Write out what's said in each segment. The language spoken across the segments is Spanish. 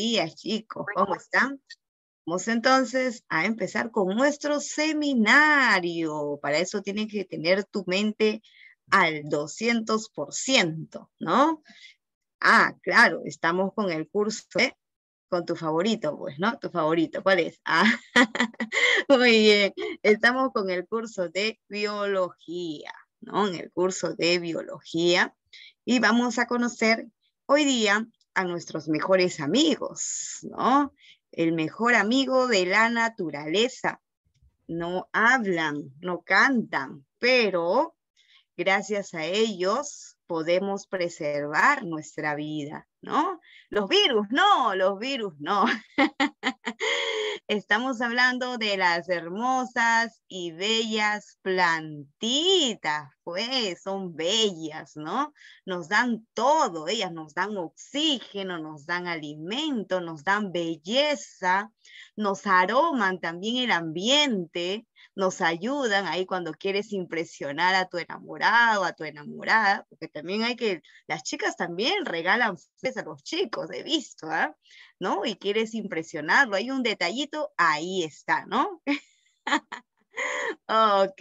días, chicos. ¿Cómo están? Vamos entonces a empezar con nuestro seminario. Para eso tienes que tener tu mente al 200%, ¿no? Ah, claro, estamos con el curso con tu favorito, pues, ¿no? Tu favorito, ¿cuál es? Ah, muy bien, estamos con el curso de biología, ¿no? En el curso de biología y vamos a conocer hoy día a nuestros mejores amigos, ¿no? El mejor amigo de la naturaleza. No hablan, no cantan, pero gracias a ellos podemos preservar nuestra vida, ¿no? Los virus, no, los virus, no. Estamos hablando de las hermosas y bellas plantitas, pues son bellas, ¿no? Nos dan todo, ellas nos dan oxígeno, nos dan alimento, nos dan belleza, nos aroman también el ambiente, nos ayudan ahí cuando quieres impresionar a tu enamorado, a tu enamorada, porque también hay que, las chicas también regalan a los chicos, he visto, ¿ah? ¿no? Y quieres impresionarlo, hay un detallito, ahí está, ¿no? ok,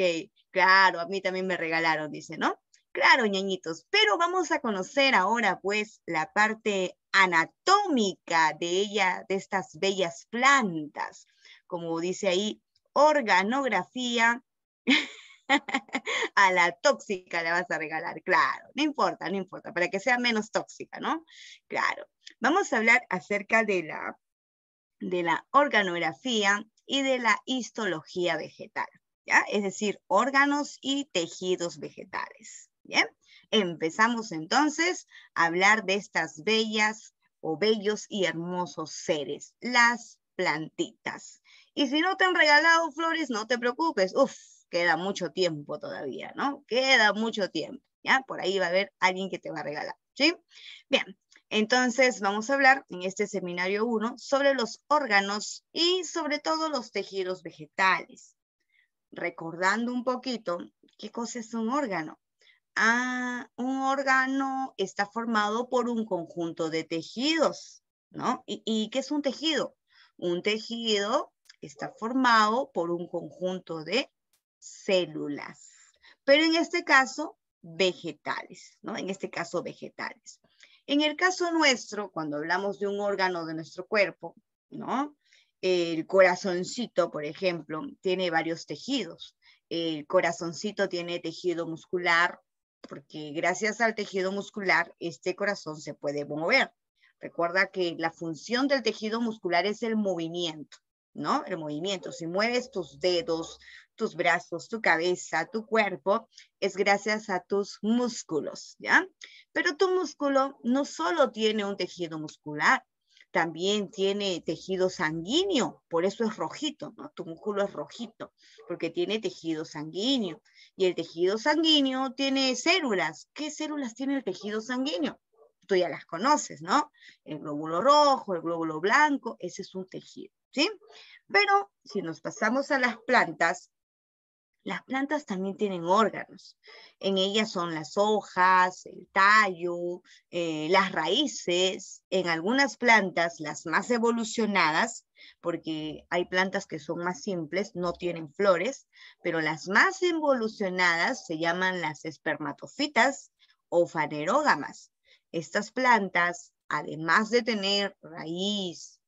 claro, a mí también me regalaron, dice, ¿no? Claro, ñañitos, pero vamos a conocer ahora pues la parte anatómica de ella, de estas bellas plantas. Como dice ahí, organografía. a la tóxica la vas a regalar, claro, no importa, no importa, para que sea menos tóxica, ¿no? Claro. Vamos a hablar acerca de la, de la organografía y de la histología vegetal, ¿ya? Es decir, órganos y tejidos vegetales, ¿bien? Empezamos entonces a hablar de estas bellas o bellos y hermosos seres, las plantitas. Y si no te han regalado flores, no te preocupes. Uf, queda mucho tiempo todavía, ¿no? Queda mucho tiempo, ¿ya? Por ahí va a haber alguien que te va a regalar, ¿sí? Bien, entonces vamos a hablar en este seminario 1 sobre los órganos y sobre todo los tejidos vegetales. Recordando un poquito, ¿qué cosa es un órgano? Ah, un órgano está formado por un conjunto de tejidos, ¿no? ¿Y, y qué es un tejido? Un tejido está formado por un conjunto de células, pero en este caso vegetales, ¿no? En este caso vegetales. En el caso nuestro, cuando hablamos de un órgano de nuestro cuerpo, ¿no? El corazoncito, por ejemplo, tiene varios tejidos. El corazoncito tiene tejido muscular, porque gracias al tejido muscular, este corazón se puede mover. Recuerda que la función del tejido muscular es el movimiento. ¿no? El movimiento, si mueves tus dedos, tus brazos, tu cabeza, tu cuerpo, es gracias a tus músculos, ¿ya? Pero tu músculo no solo tiene un tejido muscular, también tiene tejido sanguíneo, por eso es rojito, ¿no? Tu músculo es rojito, porque tiene tejido sanguíneo. Y el tejido sanguíneo tiene células. ¿Qué células tiene el tejido sanguíneo? Tú ya las conoces, ¿no? El glóbulo rojo, el glóbulo blanco, ese es un tejido. ¿sí? Pero si nos pasamos a las plantas, las plantas también tienen órganos. En ellas son las hojas, el tallo, eh, las raíces. En algunas plantas, las más evolucionadas, porque hay plantas que son más simples, no tienen flores, pero las más evolucionadas se llaman las espermatofitas o fanerógamas. Estas plantas, además de tener raíz,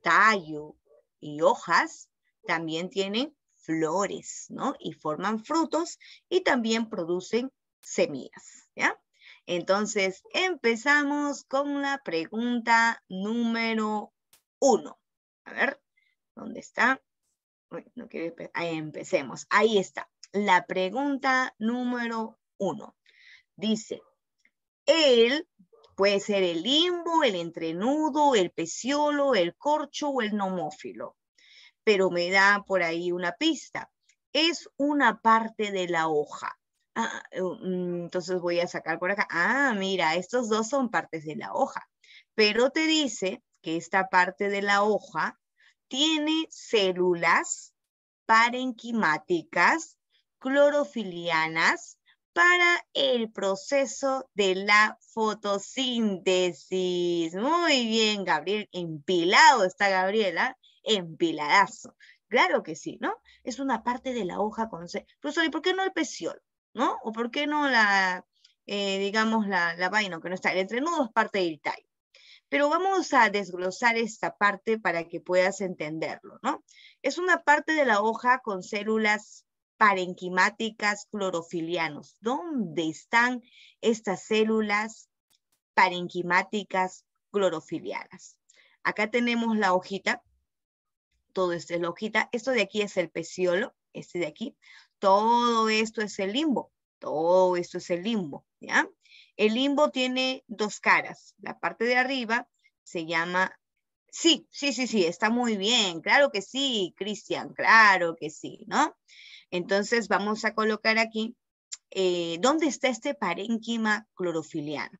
tallo, y hojas también tienen flores, ¿no? Y forman frutos y también producen semillas, ¿ya? Entonces, empezamos con la pregunta número uno. A ver, ¿dónde está? Ahí empecemos. Ahí está. La pregunta número uno. Dice, él Puede ser el limbo, el entrenudo, el peciolo, el corcho o el nomófilo. Pero me da por ahí una pista. Es una parte de la hoja. Ah, mm, entonces voy a sacar por acá. Ah, mira, estos dos son partes de la hoja. Pero te dice que esta parte de la hoja tiene células parenquimáticas, clorofilianas, para el proceso de la fotosíntesis. Muy bien, Gabriel, empilado está Gabriela, empiladazo. Claro que sí, ¿no? Es una parte de la hoja con... Profesor, ¿y por qué no el peciol, ¿No? ¿O por qué no la, eh, digamos, la, la vaina que no está? El entrenudo parte del tallo. Pero vamos a desglosar esta parte para que puedas entenderlo, ¿no? Es una parte de la hoja con células parenquimáticas clorofilianos. ¿Dónde están estas células parenquimáticas clorofilianas? Acá tenemos la hojita. Todo esto es la hojita. Esto de aquí es el peciolo, este de aquí. Todo esto es el limbo. Todo esto es el limbo, ¿ya? El limbo tiene dos caras. La parte de arriba se llama... Sí, sí, sí, sí, está muy bien. Claro que sí, Cristian, claro que sí, ¿no? Entonces vamos a colocar aquí eh, dónde está este parénquima clorofiliano.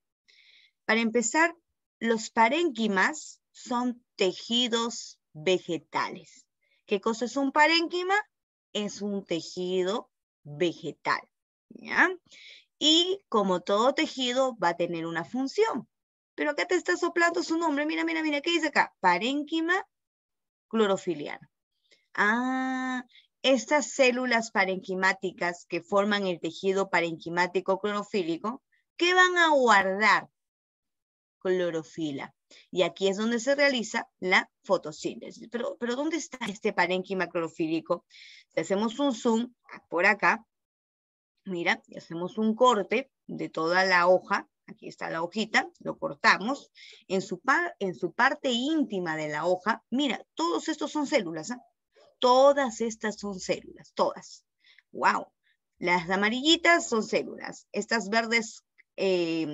Para empezar, los parénquimas son tejidos vegetales. ¿Qué cosa es un parénquima? Es un tejido vegetal. Y como todo tejido va a tener una función. Pero acá te está soplando su nombre. Mira, mira, mira, ¿qué dice acá? Parénquima clorofiliano. Ah, estas células parenquimáticas que forman el tejido parenquimático clorofílico, que van a guardar clorofila. Y aquí es donde se realiza la fotosíntesis. Pero, ¿dónde está este parenquima clorofílico? Si hacemos un zoom por acá, mira, y hacemos un corte de toda la hoja, aquí está la hojita, lo cortamos, en su, en su parte íntima de la hoja, mira, todos estos son células, ¿ah? Todas estas son células, todas. ¡Wow! Las amarillitas son células. Estas verdes eh,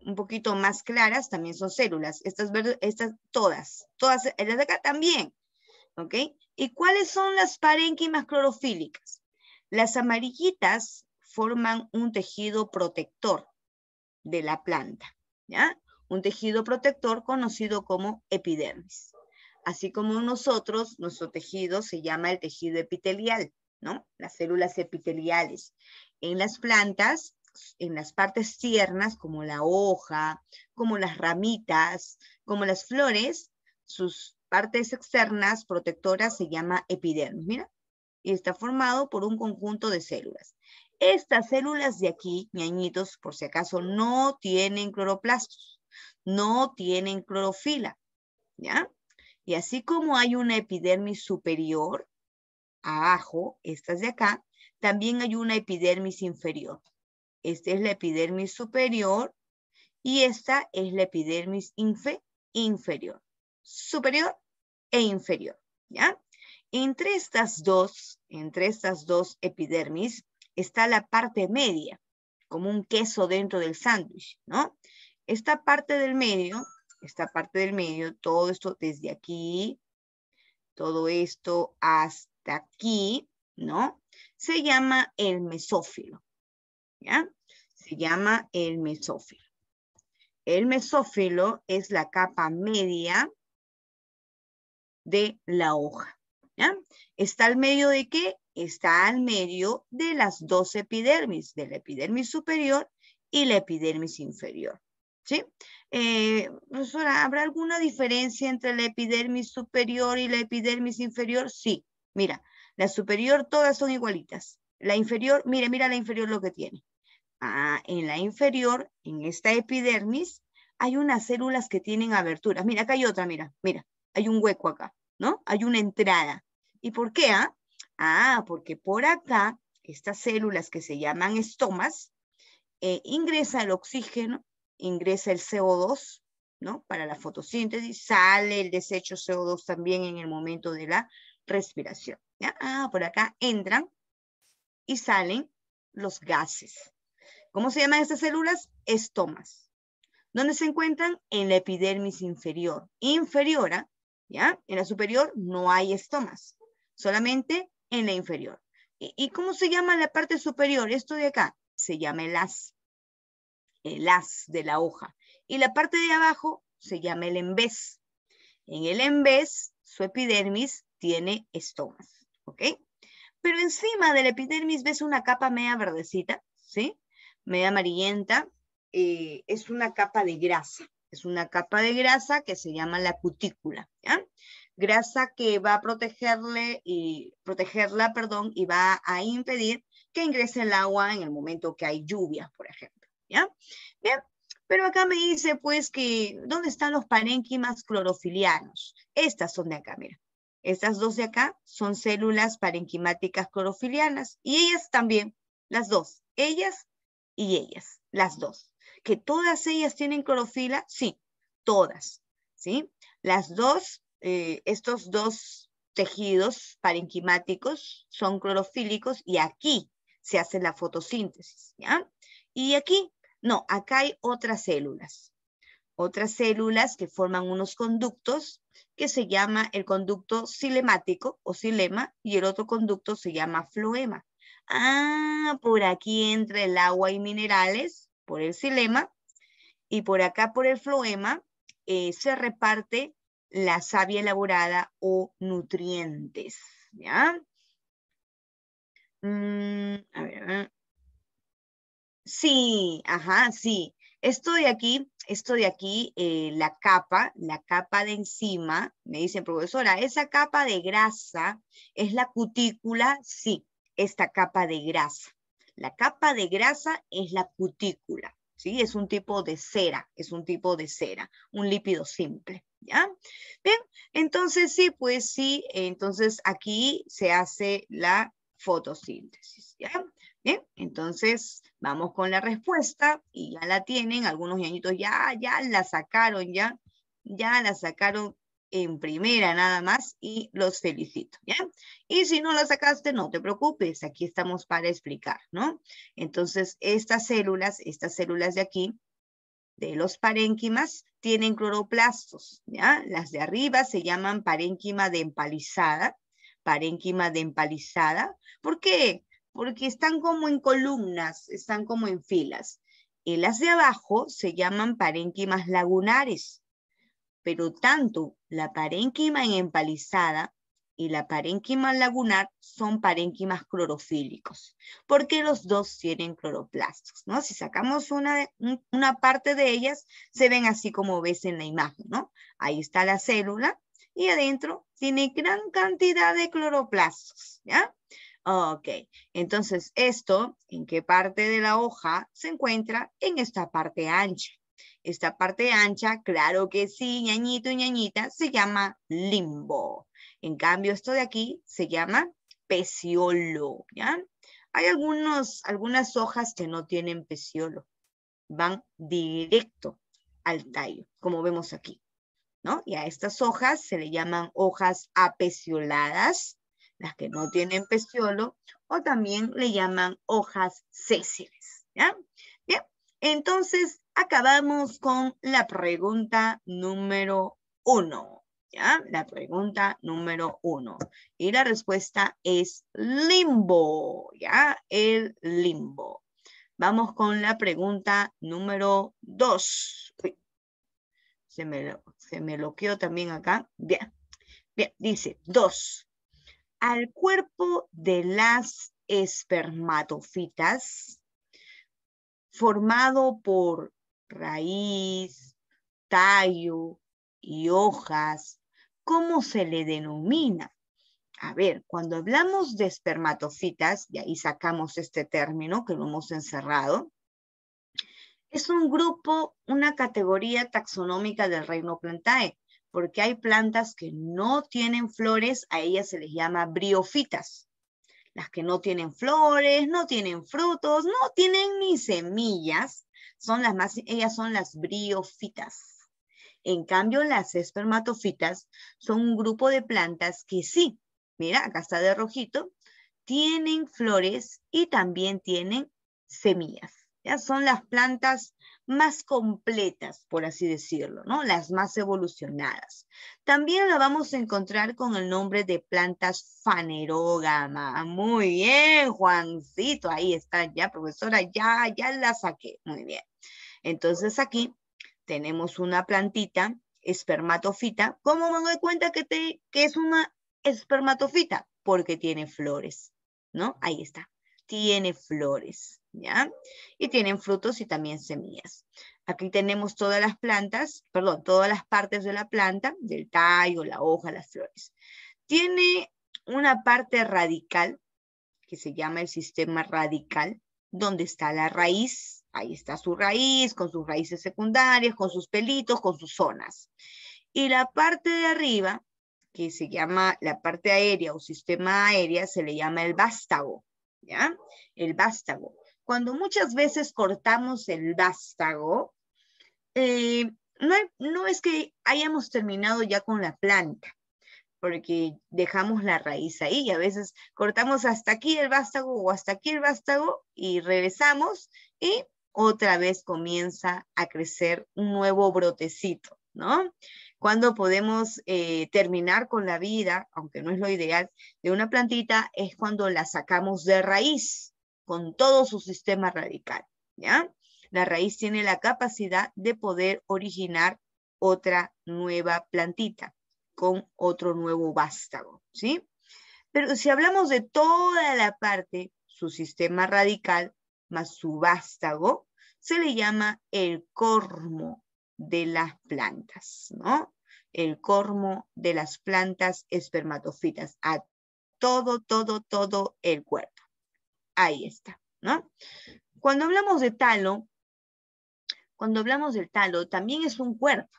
un poquito más claras también son células. Estas verdes, estas todas, todas, las de acá también. ¿Ok? ¿Y cuáles son las parénquimas clorofílicas? Las amarillitas forman un tejido protector de la planta, ¿ya? Un tejido protector conocido como epidermis. Así como nosotros, nuestro tejido se llama el tejido epitelial, ¿no? Las células epiteliales. En las plantas, en las partes tiernas, como la hoja, como las ramitas, como las flores, sus partes externas protectoras se llama epidermis, mira, y está formado por un conjunto de células. Estas células de aquí, ñañitos, por si acaso, no tienen cloroplastos, no tienen clorofila, ¿ya? Y así como hay una epidermis superior, abajo, estas de acá, también hay una epidermis inferior. Esta es la epidermis superior y esta es la epidermis inferior. Superior e inferior, ¿ya? Entre estas dos, entre estas dos epidermis, está la parte media, como un queso dentro del sándwich, ¿no? Esta parte del medio esta parte del medio, todo esto desde aquí, todo esto hasta aquí, ¿no? Se llama el mesófilo, ¿ya? Se llama el mesófilo. El mesófilo es la capa media de la hoja, ¿ya? ¿Está al medio de qué? Está al medio de las dos epidermis, de la epidermis superior y la epidermis inferior. ¿sí? Eh, profesora, ¿habrá alguna diferencia entre la epidermis superior y la epidermis inferior? Sí, mira, la superior todas son igualitas. La inferior, mire, mira la inferior lo que tiene. Ah, en la inferior, en esta epidermis, hay unas células que tienen aberturas. Mira, acá hay otra, mira, mira, hay un hueco acá, ¿no? Hay una entrada. ¿Y por qué? Ah, ah porque por acá, estas células que se llaman estomas, eh, ingresa el oxígeno ingresa el CO2, ¿no? Para la fotosíntesis, sale el desecho CO2 también en el momento de la respiración. ¿ya? Ah, por acá entran y salen los gases. ¿Cómo se llaman estas células? Estomas. ¿Dónde se encuentran? En la epidermis inferior. Inferior, ¿ya? En la superior no hay estomas, solamente en la inferior. ¿Y, cómo se llama la parte superior? Esto de acá se llama el as el haz de la hoja. Y la parte de abajo se llama el embés. En el embés, su epidermis tiene estomas, ¿ok? Pero encima del epidermis ves una capa media verdecita, ¿sí? Media amarillenta. Eh, es una capa de grasa. Es una capa de grasa que se llama la cutícula, Grasa que va a protegerle y, protegerla, perdón, y va a impedir que ingrese el agua en el momento que hay lluvias, por ejemplo. ¿ya? Bien, pero acá me dice pues que, ¿dónde están los parénquimas clorofilianos? Estas son de acá, mira. Estas dos de acá son células parenquimáticas clorofilianas y ellas también, las dos, ellas y ellas, las dos. ¿Que todas ellas tienen clorofila? Sí, todas, ¿sí? Las dos, eh, estos dos tejidos parenquimáticos son clorofílicos y aquí se hace la fotosíntesis, ¿ya? Y aquí no, acá hay otras células. Otras células que forman unos conductos que se llama el conducto cilemático o cilema y el otro conducto se llama floema. Ah, por aquí entra el agua y minerales por el cilema y por acá por el floema eh, se reparte la savia elaborada o nutrientes. ¿ya? Mm, a ver, a ver. Sí, ajá, sí. Esto de aquí, esto de aquí, eh, la capa, la capa de encima, me dicen, profesora, esa capa de grasa es la cutícula, sí, esta capa de grasa. La capa de grasa es la cutícula, ¿sí? Es un tipo de cera, es un tipo de cera, un lípido simple, ¿ya? Bien, entonces sí, pues sí, entonces aquí se hace la fotosíntesis, ¿ya? entonces vamos con la respuesta y ya la tienen, algunos añitos ya, ya la sacaron, ya, ya la sacaron en primera nada más y los felicito, Y si no la sacaste, no te preocupes, aquí estamos para explicar, ¿no? Entonces, estas células, estas células de aquí, de los parénquimas, tienen cloroplastos, ¿ya? Las de arriba se llaman parénquima de empalizada, parénquima de empalizada. ¿Por qué? porque están como en columnas, están como en filas. Y eh, las de abajo se llaman parénquimas lagunares, pero tanto la parénquima en empalizada y la parénquima lagunar son parénquimas clorofílicos, porque los dos tienen cloroplastos, ¿no? Si sacamos una, una parte de ellas, se ven así como ves en la imagen, ¿no? Ahí está la célula y adentro tiene gran cantidad de cloroplastos, ¿ya? Ok, entonces esto, ¿en qué parte de la hoja se encuentra? En esta parte ancha. Esta parte ancha, claro que sí, ñañito y ñañita, se llama limbo. En cambio, esto de aquí se llama peciolo, ¿ya? Hay algunos, algunas hojas que no tienen peciolo, van directo al tallo, como vemos aquí, ¿no? Y a estas hojas se le llaman hojas apecioladas las que no tienen peciolo, o también le llaman hojas sésiles. ¿ya? Bien, entonces acabamos con la pregunta número uno. ¿ya? La pregunta número uno. Y la respuesta es limbo, ¿ya? El limbo. Vamos con la pregunta número dos. se me, se me loqueó también acá. Bien, bien, dice dos al cuerpo de las espermatofitas, formado por raíz, tallo y hojas, ¿cómo se le denomina? A ver, cuando hablamos de espermatofitas, y ahí sacamos este término que lo hemos encerrado, es un grupo, una categoría taxonómica del reino plantae, porque hay plantas que no tienen flores, a ellas se les llama briofitas. Las que no tienen flores, no tienen frutos, no tienen ni semillas, son las más, ellas son las briofitas. En cambio, las espermatofitas son un grupo de plantas que sí, mira, acá está de rojito, tienen flores y también tienen semillas. Ya son las plantas más completas, por así decirlo, ¿no? Las más evolucionadas. También la vamos a encontrar con el nombre de plantas fanerógama. Ah, muy bien, Juancito, ahí está ya, profesora, ya, ya la saqué. Muy bien. Entonces aquí tenemos una plantita espermatofita. ¿Cómo me doy cuenta que, que es una espermatofita? Porque tiene flores, ¿no? Ahí está, tiene flores. Y tienen frutos y también semillas. Aquí tenemos todas las plantas, perdón, todas las partes de la planta, del tallo, la hoja, las flores. Tiene una parte radical, que se llama el sistema radical, donde está la raíz, ahí está su raíz, con sus raíces secundarias, con sus pelitos, con sus zonas. Y la parte de arriba, que se llama la parte aérea o sistema aérea, se le llama el vástago, ¿ya? El vástago cuando muchas veces cortamos el vástago, eh, no, es que hayamos terminado ya con la planta, porque dejamos la raíz ahí y a veces cortamos hasta aquí el vástago o hasta aquí el vástago y regresamos y otra vez comienza a crecer un nuevo brotecito, ¿no? Cuando podemos eh, terminar con la vida, aunque no es lo ideal, de una plantita es cuando la sacamos de raíz, con todo su sistema radical, ¿ya? La raíz tiene la capacidad de poder originar otra nueva plantita con otro nuevo vástago, ¿sí? Pero si hablamos de toda la parte, su sistema radical más su vástago, se le llama el cormo de las plantas, ¿no? El cormo de las plantas espermatofitas, a todo, todo, todo el cuerpo. Ahí está, ¿no? Cuando hablamos de talo, cuando hablamos del talo, también es un cuerpo,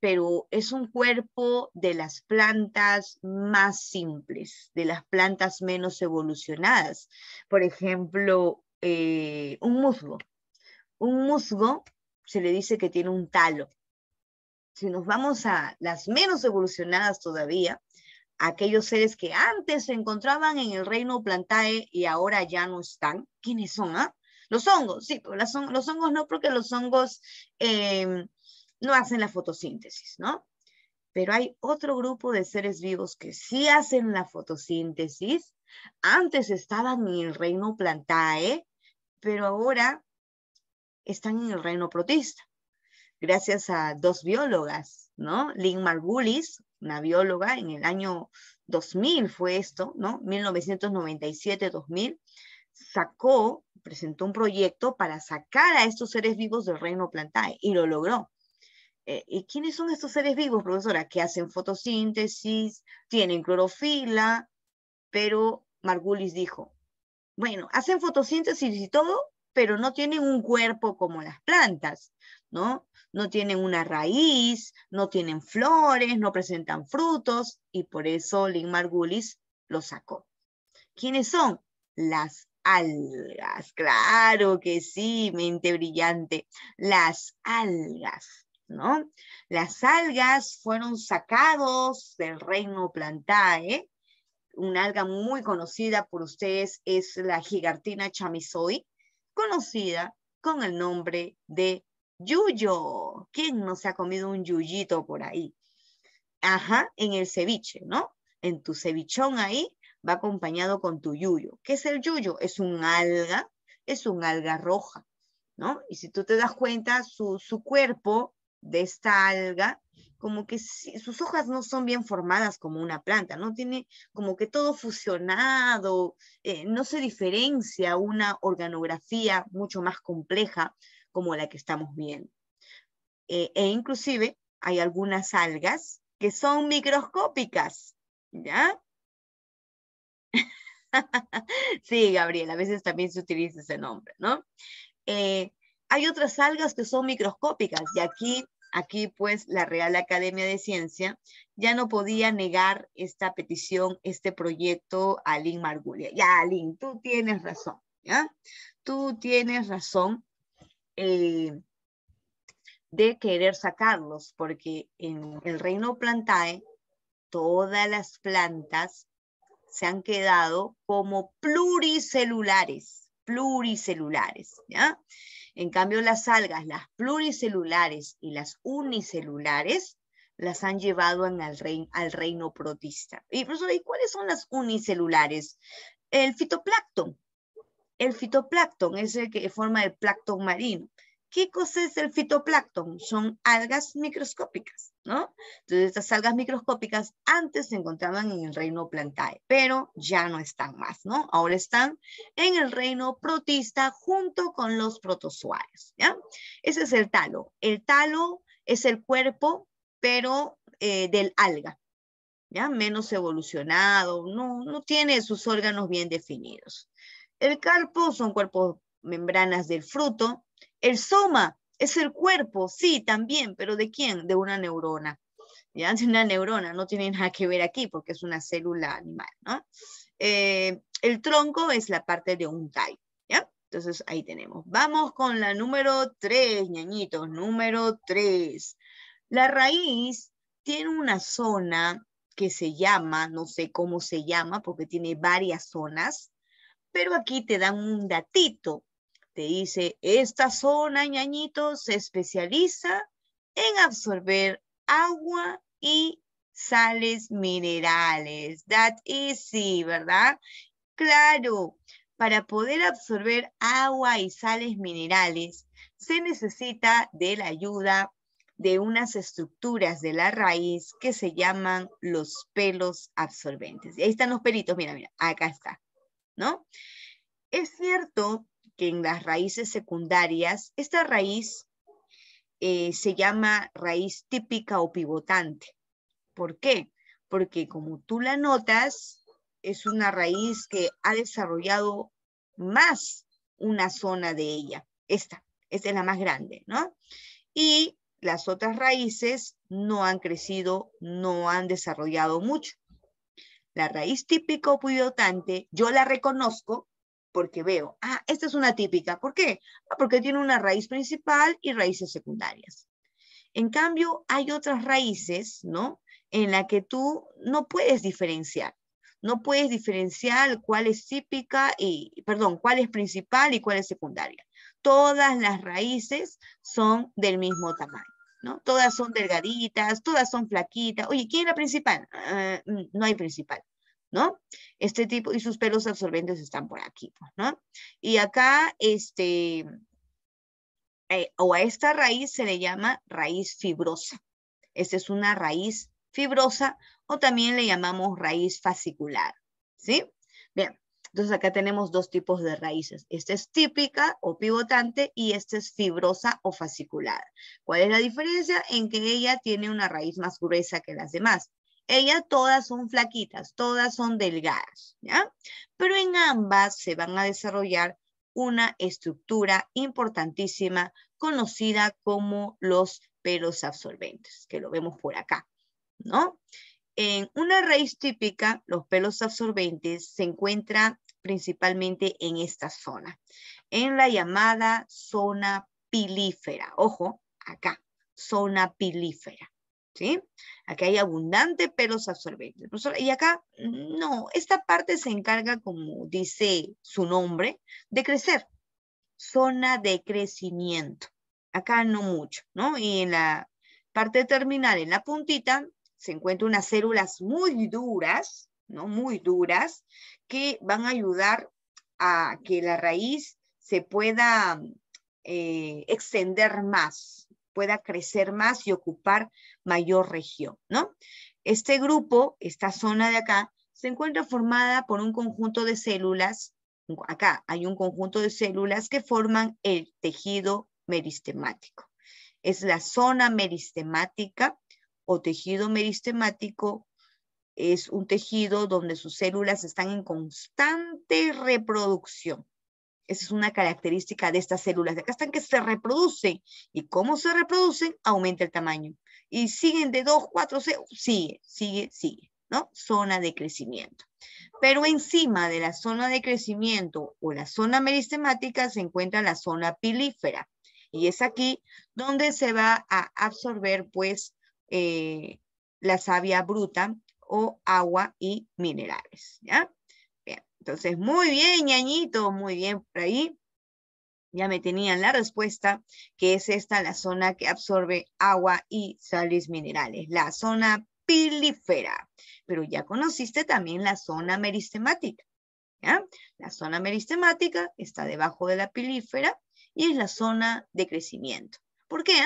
pero es un cuerpo de las plantas más simples, de las plantas menos evolucionadas. Por ejemplo, eh, un musgo. Un musgo se le dice que tiene un talo. Si nos vamos a las menos evolucionadas todavía, aquellos seres que antes se encontraban en el reino plantae y ahora ya no están. ¿Quiénes son? Ah? Los hongos, sí, pues, los hongos no, porque los hongos em, no hacen la fotosíntesis, ¿no? Pero hay otro grupo de seres vivos que sí hacen la fotosíntesis. Antes estaban en el reino plantae, pero ahora están en el reino protista. Gracias a dos biólogas, ¿no? Lynn Margulis, una bióloga, en el año 2000 fue esto, ¿no? 1997-2000, sacó, presentó un proyecto para sacar a estos seres vivos del reino plantae y lo logró. Eh, ¿Y quiénes son estos seres vivos, profesora? Que hacen fotosíntesis, tienen clorofila, pero Margulis dijo, bueno, hacen fotosíntesis y todo, pero no tienen un cuerpo como las plantas. ¿no? No tienen una raíz, no tienen flores, no presentan frutos y por eso Lin Margulis los sacó. ¿Quiénes son? Las algas, claro que sí, mente brillante, las algas, ¿no? Las algas fueron sacados del reino plantae. Una alga muy conocida por ustedes es la gigartina chamisoi, conocida con el nombre de Yuyo. ¿Quién no se ha comido un yuyito por ahí? Ajá, en el ceviche, ¿no? En tu cevichón ahí va acompañado con tu yuyo. ¿Qué es el yuyo? Es un alga, es un alga roja, ¿no? Y si tú te das cuenta, su, cuerpo de esta alga, como que sus hojas no son bien formadas como una planta, ¿no? Tiene como que todo fusionado, eh, no se diferencia una organografía mucho más compleja como la que estamos viendo. Eh, e inclusive hay algunas algas que son microscópicas, ¿ya? sí, Gabriel, a veces también se utiliza ese nombre, ¿no? Eh, hay otras algas que son microscópicas y aquí, aquí pues la Real Academia de Ciencia ya no podía negar esta petición, este proyecto a Lynn Margulia. Ya, Lynn, tú tienes razón, ¿ya? Tú tienes razón eh, de querer sacarlos, porque en el reino plantae todas las plantas se han quedado como pluricelulares, pluricelulares, ¿ya? En cambio, las algas, las pluricelulares y las unicelulares, las han llevado al, al reino protista. Y, profesor, ¿y cuáles son las unicelulares? El fitoplancton, el fitoplancton es el que forma el plancton marino. ¿Qué cosa es el fitoplancton? Son algas microscópicas, ¿no? Entonces estas algas microscópicas antes se encontraban en el reino plantae, pero ya no están más, ¿no? Ahora están en el reino protista junto con los protozoarios, ¿ya? Ese es el talo. El talo es el cuerpo, pero eh, del alga, ¿ya? Menos evolucionado, no tiene sus órganos bien definidos. El carpo son cuerpos membranas del fruto. El soma es el cuerpo, sí, también, pero ¿de quién? De una neurona. Ya, de una neurona, no tiene nada que ver aquí porque es una célula animal, ¿no? Eh, el tronco es la parte de un tallo, Entonces ahí tenemos. Vamos con la número tres, ñañitos, número tres. La raíz tiene una zona que se llama, no sé cómo se llama, porque tiene varias zonas, pero aquí te dan un datito. Te dice, esta zona, ñañito, se especializa en absorber agua y sales minerales. That easy, ¿verdad? Claro, para poder absorber agua y sales minerales, se necesita de la ayuda de unas estructuras de la raíz que se llaman los pelos absorbentes. Y ahí están los pelitos, mira, mira, acá está. ¿no? Es cierto que en las raíces secundarias, esta raíz eh, se llama raíz típica o pivotante. ¿Por qué? Porque como tú la notas, es una raíz que ha desarrollado más una zona de ella. Esta, esta es la más grande, ¿no? Y las otras raíces no han crecido, no han desarrollado mucho la raíz típico pivotante, yo la reconozco porque veo, ah, esta es una típica. ¿Por qué? Ah, porque tiene una raíz principal y raíces secundarias. En cambio, hay otras raíces, ¿no? En la que tú no puedes diferenciar. No puedes diferenciar cuál es típica y, perdón, cuál es principal y cuál es secundaria. Todas las raíces son del mismo tamaño. ¿no? Todas son delgaditas, todas son flaquitas. Oye, ¿quién es la principal? Ah, mm, no hay principal, ¿no? Este tipo, y sus pelos absorbentes están por aquí, pues, ¿no? Y acá, este, eh, o a esta raíz se le llama raíz fibrosa. Esta es una raíz fibrosa o también le llamamos raíz fascicular, ¿sí? Bien, entonces acá tenemos dos tipos de raíces. Esta es típica o pivotante y esta es fibrosa o fasciculada. ¿Cuál es la diferencia? En que ella tiene una raíz más gruesa que las demás. Ellas todas son flaquitas, todas son delgadas, ¿ya? Pero en ambas se van a desarrollar una estructura importantísima conocida como los pelos absorbentes, que lo vemos por acá, ¿no? En una raíz típica, los pelos absorbentes se encuentran principalmente en esta zona, en la llamada zona pilífera. Ojo, acá, zona pilífera. ¿Sí? Aquí hay abundante pelos absorbentes. Pues, y acá, no, esta parte se encarga, como dice su nombre, de crecer. Zona de crecimiento. Acá no mucho, ¿no? Y en la parte terminal, en la puntita, se encuentran unas células muy duras, ¿no? Muy duras, que van a ayudar a que la raíz se pueda eh, extender más, pueda crecer más y ocupar mayor región, ¿no? Este grupo, esta zona de acá, se encuentra formada por un conjunto de células, acá hay un conjunto de células que forman el tejido meristemático. Es la zona meristemática o tejido meristemático es un tejido donde sus células están en constante reproducción. Esa es una característica de estas células. De acá están que se reproducen. ¿Y cómo se reproducen? Aumenta el tamaño. Y siguen de 2, 4, 6, sigue, sigue, sigue, ¿no? Zona de crecimiento. Pero encima de la zona de crecimiento o la zona meristemática se encuentra la zona pilífera. Y es aquí donde se va a absorber, pues, eh, la savia bruta o agua y minerales. ¿ya? entonces, muy bien, ñañito, muy bien por ahí. Ya me tenían la respuesta, que es esta la zona que absorbe agua y sales minerales, la zona pilífera. Pero ya conociste también la zona meristemática. La zona meristemática está debajo de la pilífera y es la zona de crecimiento. ¿Por qué?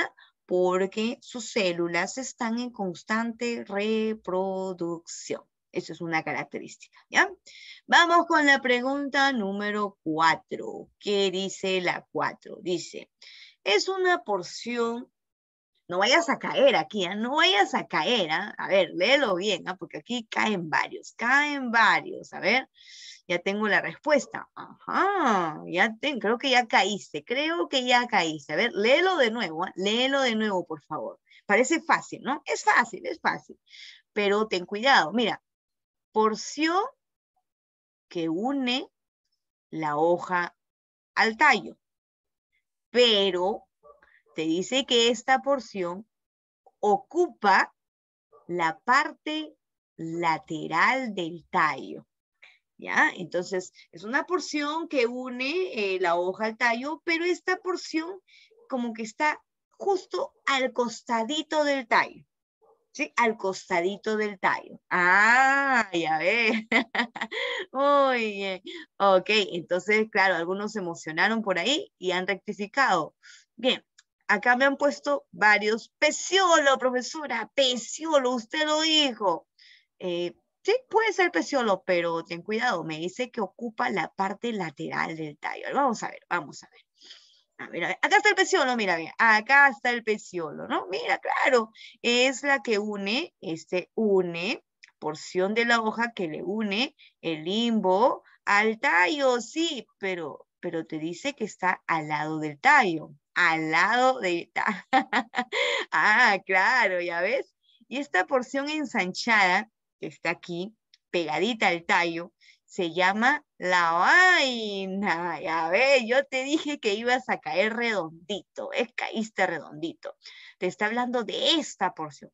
porque sus células están en constante reproducción. Eso es una característica, ¿ya? Vamos con la pregunta número cuatro. ¿Qué dice la cuatro? Dice, es una porción no vayas a caer aquí, ¿ah? no vayas a caer. ¿ah? A ver, léelo bien, ¿ah? porque aquí caen varios, caen varios. A ver, ya tengo la respuesta. Ajá, ya te, creo que ya caíste, creo que ya caíste. A ver, léelo de nuevo, léelo de nuevo, por favor. Parece fácil, ¿no? Es fácil, es fácil. Pero ten cuidado, mira, porción que une la hoja al tallo, pero te dice que esta porción ocupa la parte lateral del tallo. ¿Ya? Entonces, es una porción que une eh, la hoja al tallo, pero esta porción como que está justo al costadito del tallo. ¿Sí? Al costadito del tallo. Ah, ya ve. Muy bien. Ok, entonces, claro, algunos se emocionaron por ahí y han rectificado. Bien, Acá me han puesto varios. Peciolo, profesora, peciolo, usted lo dijo. Eh, sí, puede ser peciolo, pero ten cuidado, me dice que ocupa la parte lateral del tallo. Vamos a ver, vamos a ver. A ver, Acá está el peciolo, mira bien. Acá está el peciolo, ¿no? Mira, claro, es la que une, este une, porción de la hoja que le une el limbo al tallo, sí, pero, pero te dice que está al lado del tallo al lado de... ah, claro, ya ves. Y esta porción ensanchada, que está aquí, pegadita al tallo, se llama la vaina. Ya ves, yo te dije que ibas a caer redondito, es eh, caíste redondito. Te está hablando de esta porción.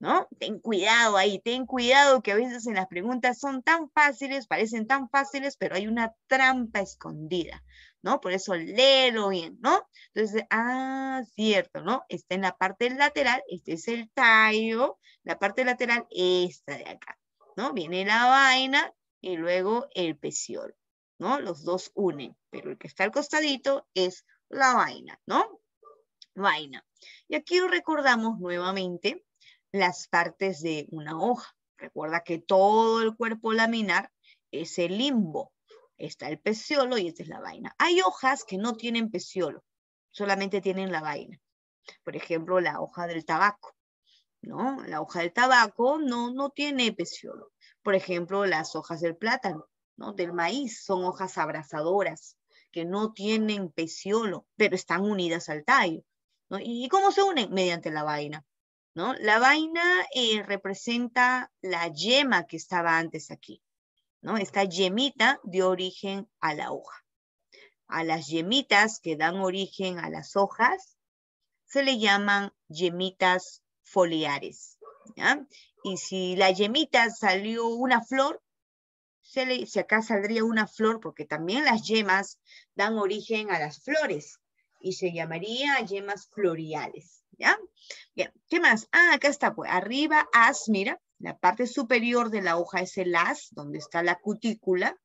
¿No? Ten cuidado ahí, ten cuidado que a veces en las preguntas son tan fáciles, parecen tan fáciles, pero hay una trampa escondida. ¿no? Por eso léelo bien, ¿no? Entonces, ah, cierto, ¿no? Está en la parte lateral, este es el tallo, la parte lateral, esta de acá, ¿no? Viene la vaina y luego el peciol, ¿no? Los dos unen, pero el que está al costadito es la vaina, ¿no? Vaina. Y aquí recordamos nuevamente las partes de una hoja. Recuerda que todo el cuerpo laminar es el limbo, está el peciolo y esta es la vaina. Hay hojas que no tienen peciolo, solamente tienen la vaina. Por ejemplo, la hoja del tabaco. ¿no? La hoja del tabaco no, no tiene peciolo. Por ejemplo, las hojas del plátano, ¿no? del maíz, son hojas abrazadoras que no tienen peciolo, pero están unidas al tallo. ¿no? ¿Y cómo se unen? Mediante la vaina. ¿no? La vaina eh, representa la yema que estaba antes aquí. Esta yemita dio origen a la hoja. A las yemitas que dan origen a las hojas se le llaman yemitas foliares. Y si la yemita salió una flor, se le, si acá saldría una flor, porque también las yemas dan origen a las flores y se llamaría yemas floriales. ¿ya? ¿qué más? Ah, acá está, pues, arriba as, mira, la parte superior de la hoja es el haz, donde está la cutícula.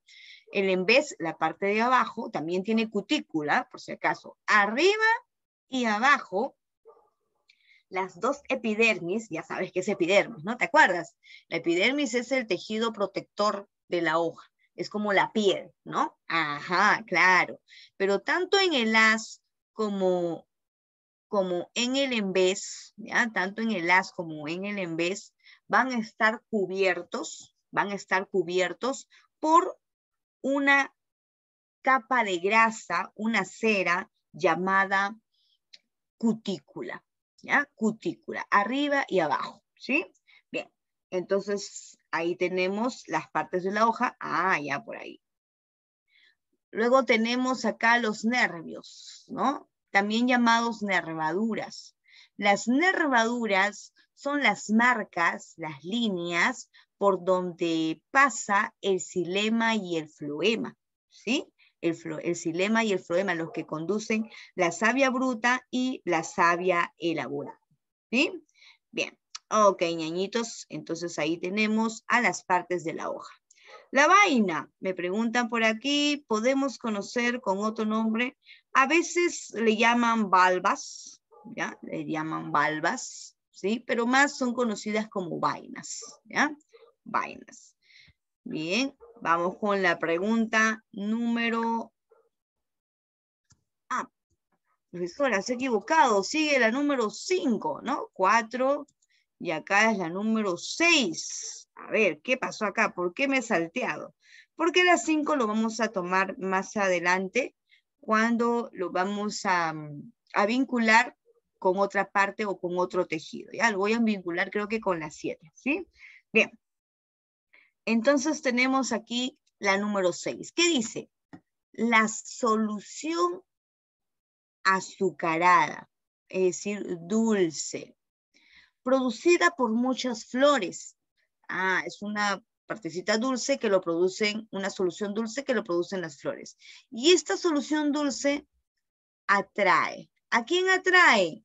El embés, la parte de abajo, también tiene cutícula, por si acaso. Arriba y abajo, las dos epidermis, ya sabes qué es epidermis, ¿no? ¿Te acuerdas? La epidermis es el tejido protector de la hoja. Es como la piel, ¿no? Ajá, claro. Pero tanto en el haz como como en el embés, ¿ya? tanto en el as como en el embés, van a estar cubiertos, van a estar cubiertos por una capa de grasa, una cera llamada cutícula, ¿ya? Cutícula, arriba y abajo, ¿sí? Bien, entonces ahí tenemos las partes de la hoja, ah, ya por ahí. Luego tenemos acá los nervios, ¿no? También llamados nervaduras. Las nervaduras son las marcas, las líneas por donde pasa el silema y el floema, ¿sí? El, el, silema y el floema, los que conducen la savia bruta y la savia elaborada, ¿sí? Bien, ok, ñañitos, entonces ahí tenemos a las partes de la hoja. La vaina, me preguntan por aquí, podemos conocer con otro nombre. A veces le llaman valvas, ¿ya? Le llaman valvas. ¿sí? Pero más son conocidas como vainas, Vainas. Bien, vamos con la pregunta número... Ah, profesora, se ha equivocado, sigue la número 5, ¿no? 4 y acá es la número 6. A ver, ¿qué pasó acá? ¿Por qué me he salteado? Porque la 5 lo vamos a tomar más adelante cuando lo vamos a, mm, a vincular con otra parte o con otro tejido. Ya lo voy a vincular creo que con las siete, ¿sí? Bien. Entonces tenemos aquí la número 6. ¿Qué dice? La solución azucarada, es decir, dulce, producida por muchas flores. Ah, es una partecita dulce que lo producen, una solución dulce que lo producen las flores. Y esta solución dulce atrae. ¿A quién atrae?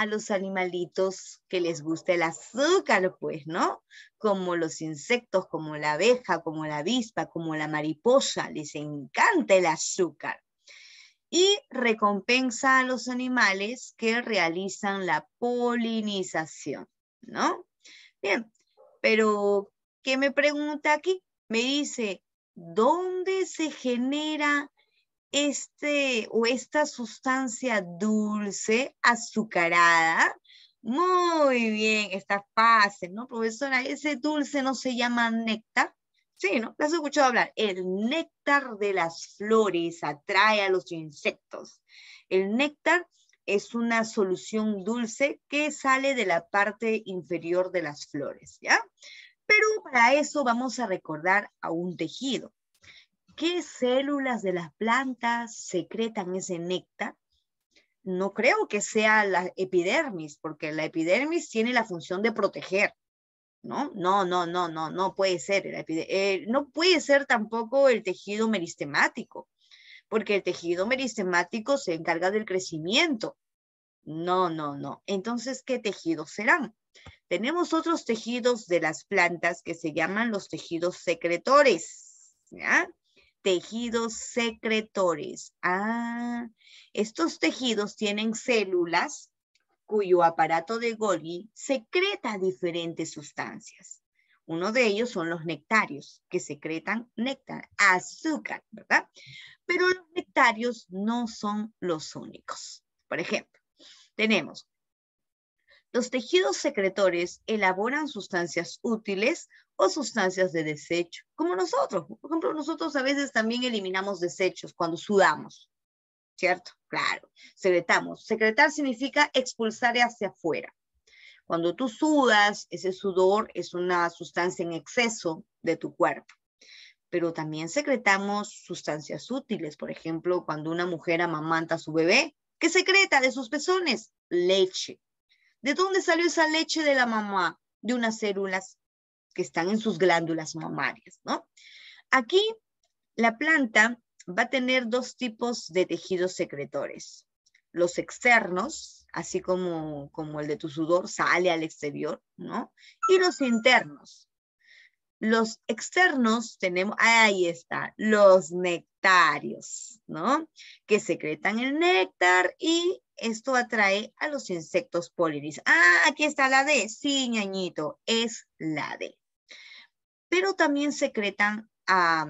a los animalitos que les gusta el azúcar, pues, ¿no? Como los insectos, como la abeja, como la avispa, como la mariposa, les encanta el azúcar. Y recompensa a los animales que realizan la polinización, ¿no? Bien, pero ¿qué me pregunta aquí? Me dice, ¿dónde se genera este o esta sustancia dulce, azucarada. Muy bien, está fácil, ¿no, profesora? Ese dulce no se llama néctar. Sí, ¿no? ¿La has escuchado hablar? El néctar de las flores atrae a los insectos. El néctar es una solución dulce que sale de la parte inferior de las flores, ¿ya? Pero para eso vamos a recordar a un tejido qué células de las plantas secretan ese néctar? No creo que sea la epidermis, porque la epidermis tiene la función de proteger, ¿no? No, no, no, no, no puede ser. Eh, no puede ser tampoco el tejido meristemático, porque el tejido meristemático se encarga del crecimiento. No, no, no. Entonces, ¿qué tejidos serán? Tenemos otros tejidos de las plantas que se llaman los tejidos secretores. ¿ya? tejidos secretores. Ah, estos tejidos tienen células cuyo aparato de Golgi secreta diferentes sustancias. Uno de ellos son los nectarios, que secretan néctar, azúcar, ¿verdad? Pero los nectarios no son los únicos. Por ejemplo, tenemos los tejidos secretores elaboran sustancias útiles o sustancias de desecho, como nosotros. Por ejemplo, nosotros a veces también eliminamos desechos cuando sudamos, ¿cierto? Claro, secretamos. Secretar significa expulsar hacia afuera. Cuando tú sudas, ese sudor es una sustancia en exceso de tu cuerpo. Pero también secretamos sustancias útiles, por ejemplo, cuando una mujer amamanta a su bebé, ¿qué secreta de sus pezones? Leche. ¿De dónde salió esa leche de la mamá? De unas células que están en sus glándulas mamarias, ¿no? Aquí la planta va a tener dos tipos de tejidos secretores. Los externos, así como, como el de tu sudor, sale al exterior, ¿no? Y los internos. Los externos tenemos, ahí está, los nectarios, ¿no? Que secretan el néctar y esto atrae a los insectos poliris. Ah, aquí está la D. Sí, ñañito, es la D pero también secretan a,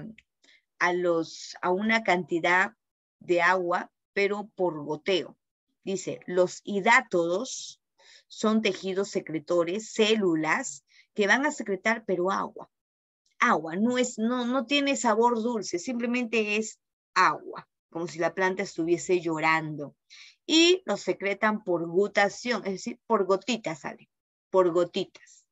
los, a una cantidad de agua, pero por goteo. Dice, los hidátodos son tejidos secretores, células que van a secretar, pero agua. Agua, no, es, no, no tiene sabor dulce, simplemente es agua, como si la planta estuviese llorando. Y los secretan por gutación, es decir, por gotitas sale, por gotitas.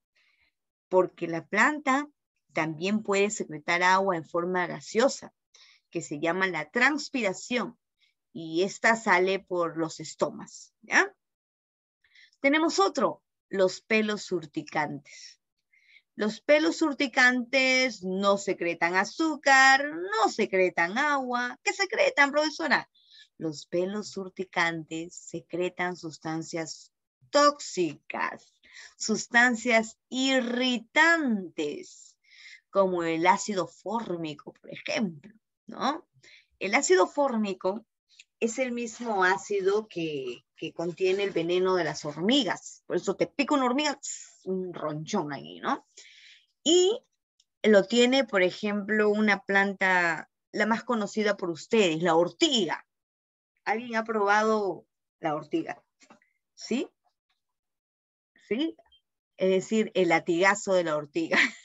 Porque la planta también puede secretar agua en forma gaseosa, que se llama la transpiración, y esta sale por los estomas. Tenemos otro, los pelos urticantes. Los pelos urticantes no secretan azúcar, no secretan agua. ¿Qué secretan, profesora? Los pelos urticantes secretan sustancias tóxicas, sustancias irritantes como el ácido fórmico, por ejemplo, ¿no? El ácido fórmico es el mismo ácido que, contiene el veneno de las hormigas. Por eso te pica una hormiga, un ronchón ahí, ¿no? Y lo tiene, por ejemplo, una planta, la más conocida por ustedes, la ortiga. ¿Alguien ha probado la ortiga? ¿Sí? ¿Sí? Es decir, el latigazo de la ortiga.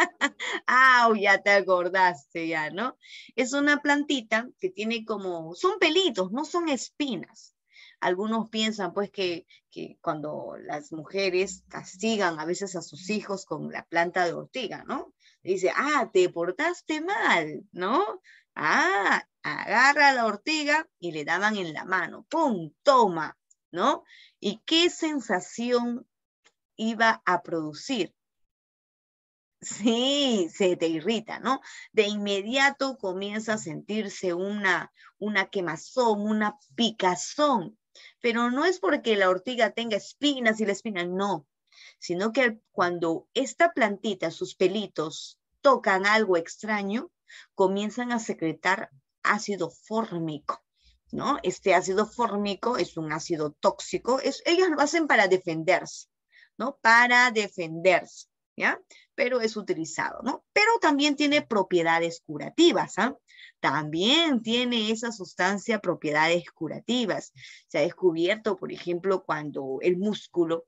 ah, ya te acordaste ya, ¿no? Es una plantita que tiene como, son pelitos, no son espinas. Algunos piensan pues que, que cuando las mujeres castigan a veces a sus hijos con la planta de ortiga, ¿no? Dice, ah, te portaste mal, ¿no? Ah, agarra la ortiga y le daban en la mano, ¡pum! Toma, ¿no? ¿Y qué sensación iba a producir? Sí, se te irrita, ¿no? De inmediato comienza a sentirse una, una quemazón, una picazón, pero no es porque la ortiga tenga espinas y la espina, no, sino que cuando esta plantita, sus pelitos, tocan algo extraño, comienzan a secretar ácido fórmico. ¿No? Este ácido fórmico es un ácido tóxico, es, ellas lo hacen para defenderse, ¿no? Para defenderse, ¿ya? pero es utilizado, ¿no? Pero también tiene propiedades curativas, ¿ah? También tiene esa sustancia propiedades curativas. Se ha descubierto, por ejemplo, cuando el músculo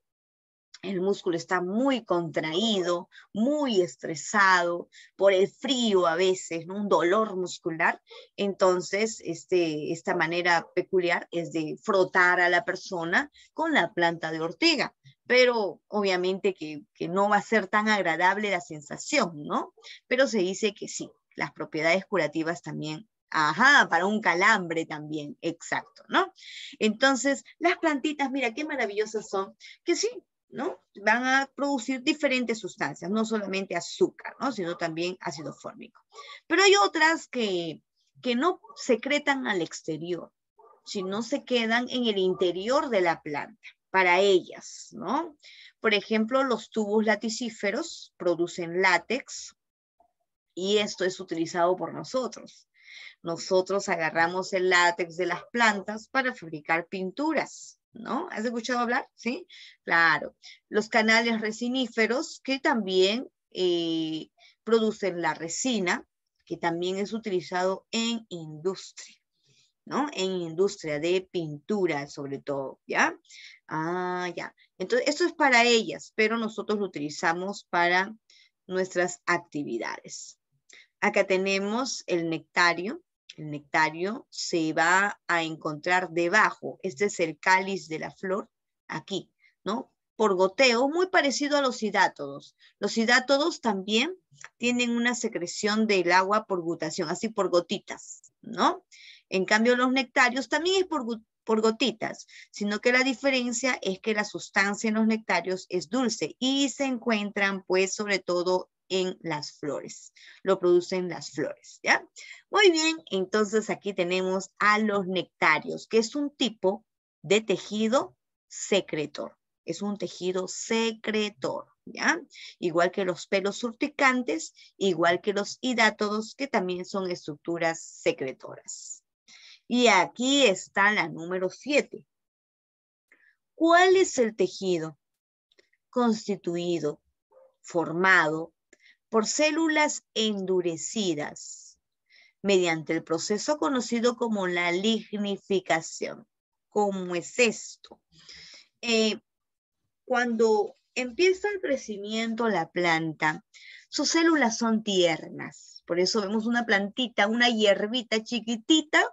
el músculo está muy contraído, muy estresado por el frío a veces, ¿no? un dolor muscular. Entonces, este, esta manera peculiar es de frotar a la persona con la planta de ortiga pero obviamente que, no va a ser tan agradable la sensación, ¿no? Pero se dice que sí, las propiedades curativas también Ajá, para un calambre también, exacto, ¿no? Entonces, las plantitas, mira, qué maravillosas son, que sí, ¿no? Van a producir diferentes sustancias, no solamente azúcar, ¿no? Sino también ácido fórmico. Pero hay otras que, que no secretan al exterior, sino se quedan en el interior de la planta para ellas, ¿no? Por ejemplo, los tubos laticíferos producen látex y esto es utilizado por nosotros. Nosotros agarramos el látex de las plantas para fabricar pinturas, ¿no? ¿Has escuchado hablar? Sí, claro. Los canales resiníferos que también eh, producen la resina, que también es utilizado en industria. ¿no? En industria de pintura, sobre todo, ¿ya? Ah, ya. Entonces, esto es para ellas, pero nosotros lo utilizamos para nuestras actividades. Acá tenemos el nectario. El nectario se va a encontrar debajo. Este es el cáliz de la flor, aquí, ¿no? Por goteo, muy parecido a los hidátodos. Los hidátodos también tienen una secreción del agua por gutación, así por gotitas, ¿no? En cambio, los nectarios también es por, gotitas, sino que la diferencia es que la sustancia en los nectarios es dulce y se encuentran pues sobre todo en las flores, lo producen las flores, ¿ya? Muy bien, entonces aquí tenemos a los nectarios, que es un tipo de tejido secretor, es un tejido secretor, ¿ya? Igual que los pelos urticantes, igual que los hidátodos, que también son estructuras secretoras. Y aquí está la número 7. ¿Cuál es el tejido constituido, formado por células endurecidas mediante el proceso conocido como la lignificación? ¿Cómo es esto? Eh, cuando empieza el crecimiento la planta, sus células son tiernas, por eso vemos una plantita, una hierbita chiquitita,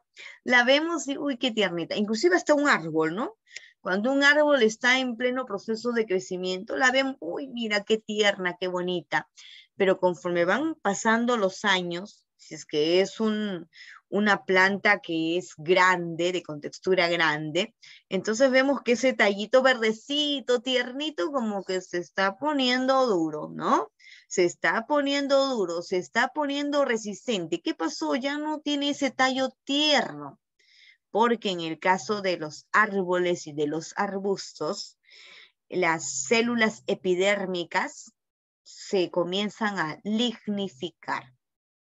la vemos y, uy, qué tiernita. Inclusive hasta un árbol, ¿no? Cuando un árbol está en pleno proceso de crecimiento, la vemos, uy, mira qué tierna, qué bonita. Pero conforme van pasando los años, si es que es una planta que es grande, de contextura grande, entonces vemos que ese tallito verdecito, tiernito, como que se está poniendo duro, ¿no? se está poniendo duro, se está poniendo resistente. ¿Qué pasó? Ya no tiene ese tallo tierno, porque en el caso de los árboles y de los arbustos, las células epidérmicas se comienzan a lignificar.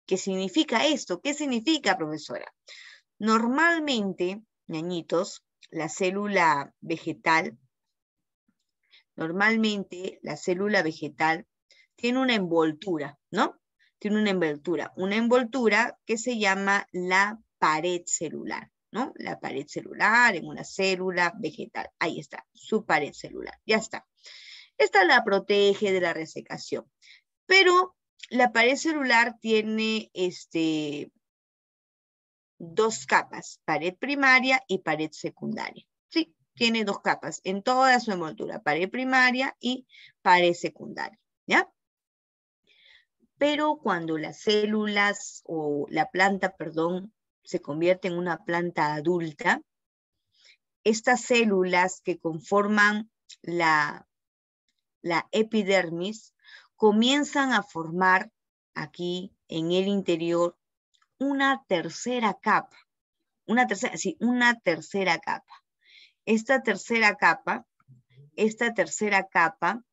¿Qué significa esto? ¿Qué significa, profesora? Normalmente, ñañitos, la célula vegetal, normalmente la célula vegetal tiene una envoltura, ¿no? Tiene una envoltura, una envoltura que se llama la pared celular, ¿no? La pared celular en una célula vegetal, ahí está, su pared celular, ya está. Esta la protege de la resecación, pero la pared celular tiene este, dos capas, pared primaria y pared secundaria. Sí, tiene dos capas en toda su envoltura, pared primaria y pared secundaria. ¿ya? pero cuando las células o la planta, perdón, se convierte en una planta adulta, estas células que conforman la, la epidermis comienzan a formar aquí en el interior una tercera capa, una tercera, sí, una tercera capa. Esta tercera capa, esta tercera capa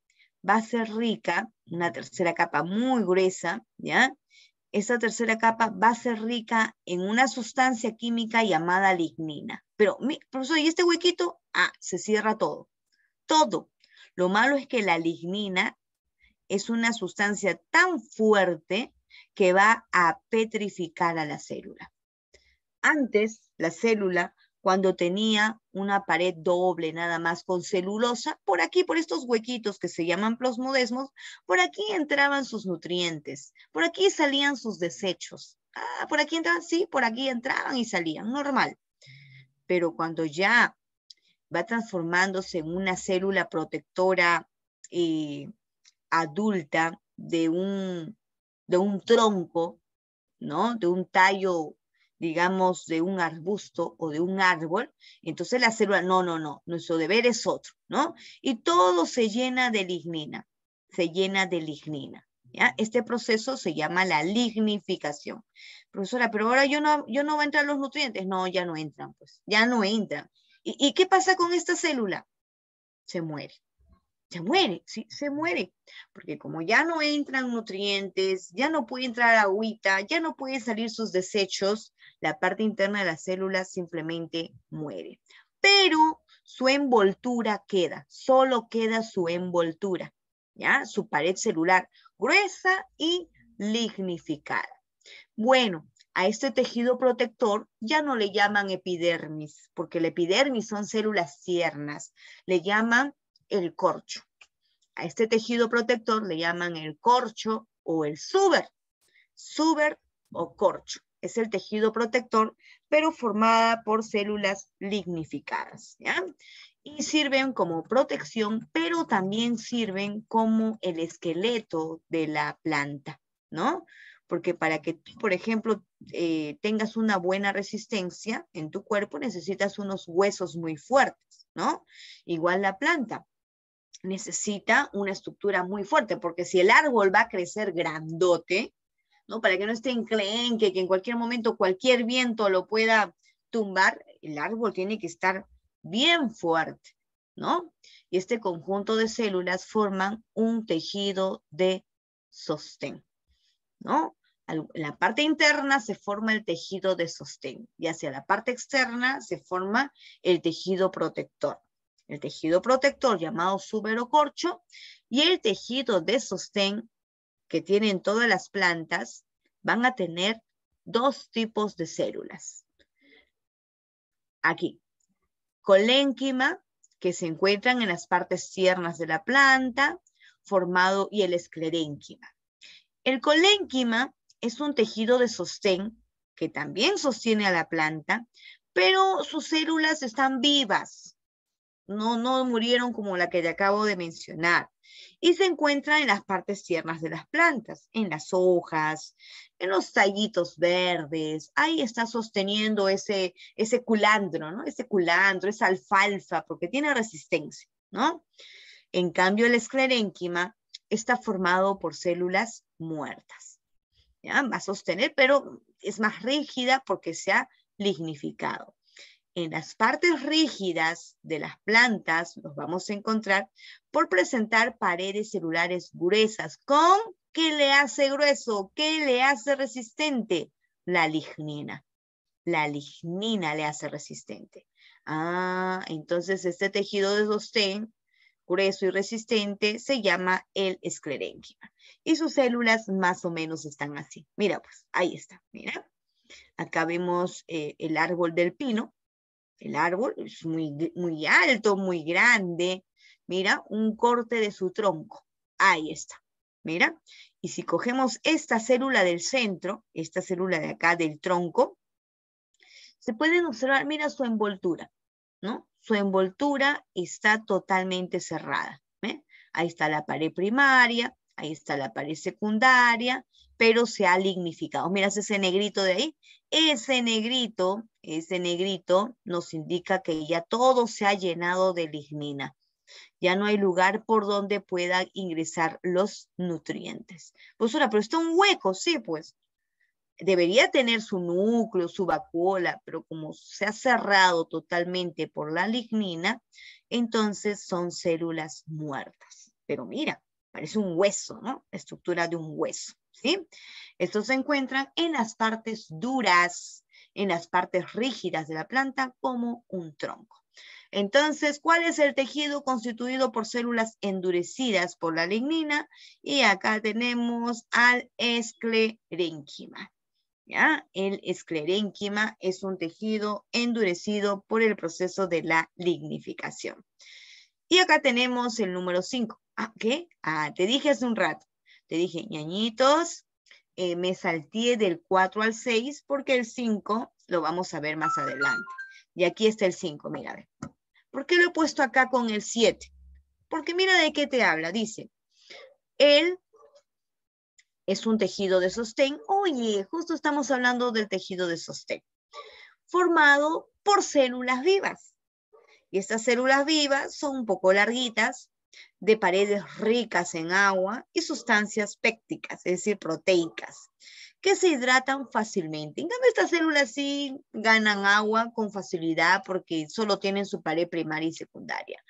va a ser rica, una tercera capa muy gruesa, ¿ya? Esa tercera capa va a ser rica en una sustancia química llamada lignina. Pero, mi, profesor, ¿y este huequito? Ah, se cierra todo. Todo. Lo malo es que la lignina es una sustancia tan fuerte que va a petrificar a la célula. Antes, la célula cuando tenía una pared doble nada más con celulosa, por aquí, por estos huequitos que se llaman plasmodesmos, por aquí entraban sus nutrientes, por aquí salían sus desechos. Ah, por aquí entraban, sí, por aquí entraban y salían, normal. Pero cuando ya va transformándose en una célula protectora eh, adulta de un, de un tronco, ¿no? De un tallo digamos, de un arbusto o de un árbol, entonces la célula, no, no, no, nuestro deber es otro, ¿no? Y todo se llena de lignina, se llena de lignina. Este proceso se llama la lignificación. Profesora, pero ahora yo no, yo no voy a entrar los nutrientes. No, ya no entran, pues, ya no entran. y qué pasa con esta célula? Se muere se muere, sí, se muere, porque como ya no entran nutrientes, ya no puede entrar agüita, ya no pueden salir sus desechos, la parte interna de la célula simplemente muere. Pero su envoltura queda, solo queda su envoltura, ¿ya? Su pared celular gruesa y lignificada. Bueno, a este tejido protector ya no le llaman epidermis, porque el epidermis son células tiernas, le llaman el corcho. A este tejido protector le llaman el corcho o el suber. Suber o corcho. Es el tejido protector, pero formada por células lignificadas. ¿ya? Y sirven como protección, pero también sirven como el esqueleto de la planta, ¿no? Porque para que tú, por ejemplo, eh, tengas una buena resistencia en tu cuerpo, necesitas unos huesos muy fuertes, ¿no? Igual la planta necesita una estructura muy fuerte, porque si el árbol va a crecer grandote, ¿no? Para que no esté enclenque, que en cualquier momento cualquier viento lo pueda tumbar, el árbol tiene que estar bien fuerte, ¿no? Y este conjunto de células forman un tejido de sostén, ¿no? En la parte interna se forma el tejido de sostén y hacia la parte externa se forma el tejido protector el tejido protector llamado suberocorcho y el tejido de sostén que tienen todas las plantas van a tener dos tipos de células. Aquí, colénquima, que se encuentran en las partes tiernas de la planta, formado y el esclerénquima. El colénquima es un tejido de sostén que también sostiene a la planta, pero sus células están vivas, no, no murieron como la que ya acabo de mencionar. Y se encuentra en las partes tiernas de las plantas, en las hojas, en los tallitos verdes. Ahí está sosteniendo ese, ese culandro, ¿no? Ese culandro, esa alfalfa, porque tiene resistencia, ¿no? En cambio, el esclerénquima está formado por células muertas. Va a sostener, pero es más rígida porque se ha lignificado. En las partes rígidas de las plantas los vamos a encontrar por presentar paredes celulares gruesas. ¿Con qué le hace grueso? ¿Qué le hace resistente? La lignina. La lignina le hace resistente. Ah, entonces este tejido de sostén grueso y resistente se llama el esclerénquima. Y sus células más o menos están así. Mira, pues ahí está, mira. Acá vemos eh, el árbol del pino, el árbol es muy, muy alto, muy grande. Mira, un corte de su tronco. Ahí está. Mira. Y si cogemos esta célula del centro, esta célula de acá del tronco, se pueden observar, mira su envoltura, ¿no? Su envoltura está totalmente cerrada. ¿eh? Ahí está la pared primaria, ahí está la pared secundaria pero se ha lignificado. Miras ese negrito de ahí. Ese negrito, ese negrito nos indica que ya todo se ha llenado de lignina. Ya no hay lugar por donde puedan ingresar los nutrientes. Pues una, pero está un hueco, sí, pues. Debería tener su núcleo, su vacuola, pero como se ha cerrado totalmente por la lignina, entonces son células muertas. Pero mira, parece un hueso, ¿no? Estructura de un hueso. ¿sí? Estos se encuentran en las partes duras, en las partes rígidas de la planta como un tronco. Entonces, ¿cuál es el tejido constituido por células endurecidas por la lignina? Y acá tenemos al esclerénquima. ¿Ya? El esclerénquima es un tejido endurecido por el proceso de la lignificación. Y acá tenemos el número 5. Ah, ¿Qué? Ah, te dije hace un rato. Te dije, ñañitos, eh, me salté del 4 al 6 porque el 5 lo vamos a ver más adelante. Y aquí está el 5, mira, ¿Por qué lo he puesto acá con el 7? Porque mira de qué te habla, dice. Él es un tejido de sostén. Oye, justo estamos hablando del tejido de sostén. Formado por células vivas. Y estas células vivas son un poco larguitas, de paredes ricas en agua y sustancias pépticas, es decir, proteicas, que se hidratan fácilmente. En cambio, estas células sí ganan agua con facilidad porque solo tienen su pared primaria y secundaria.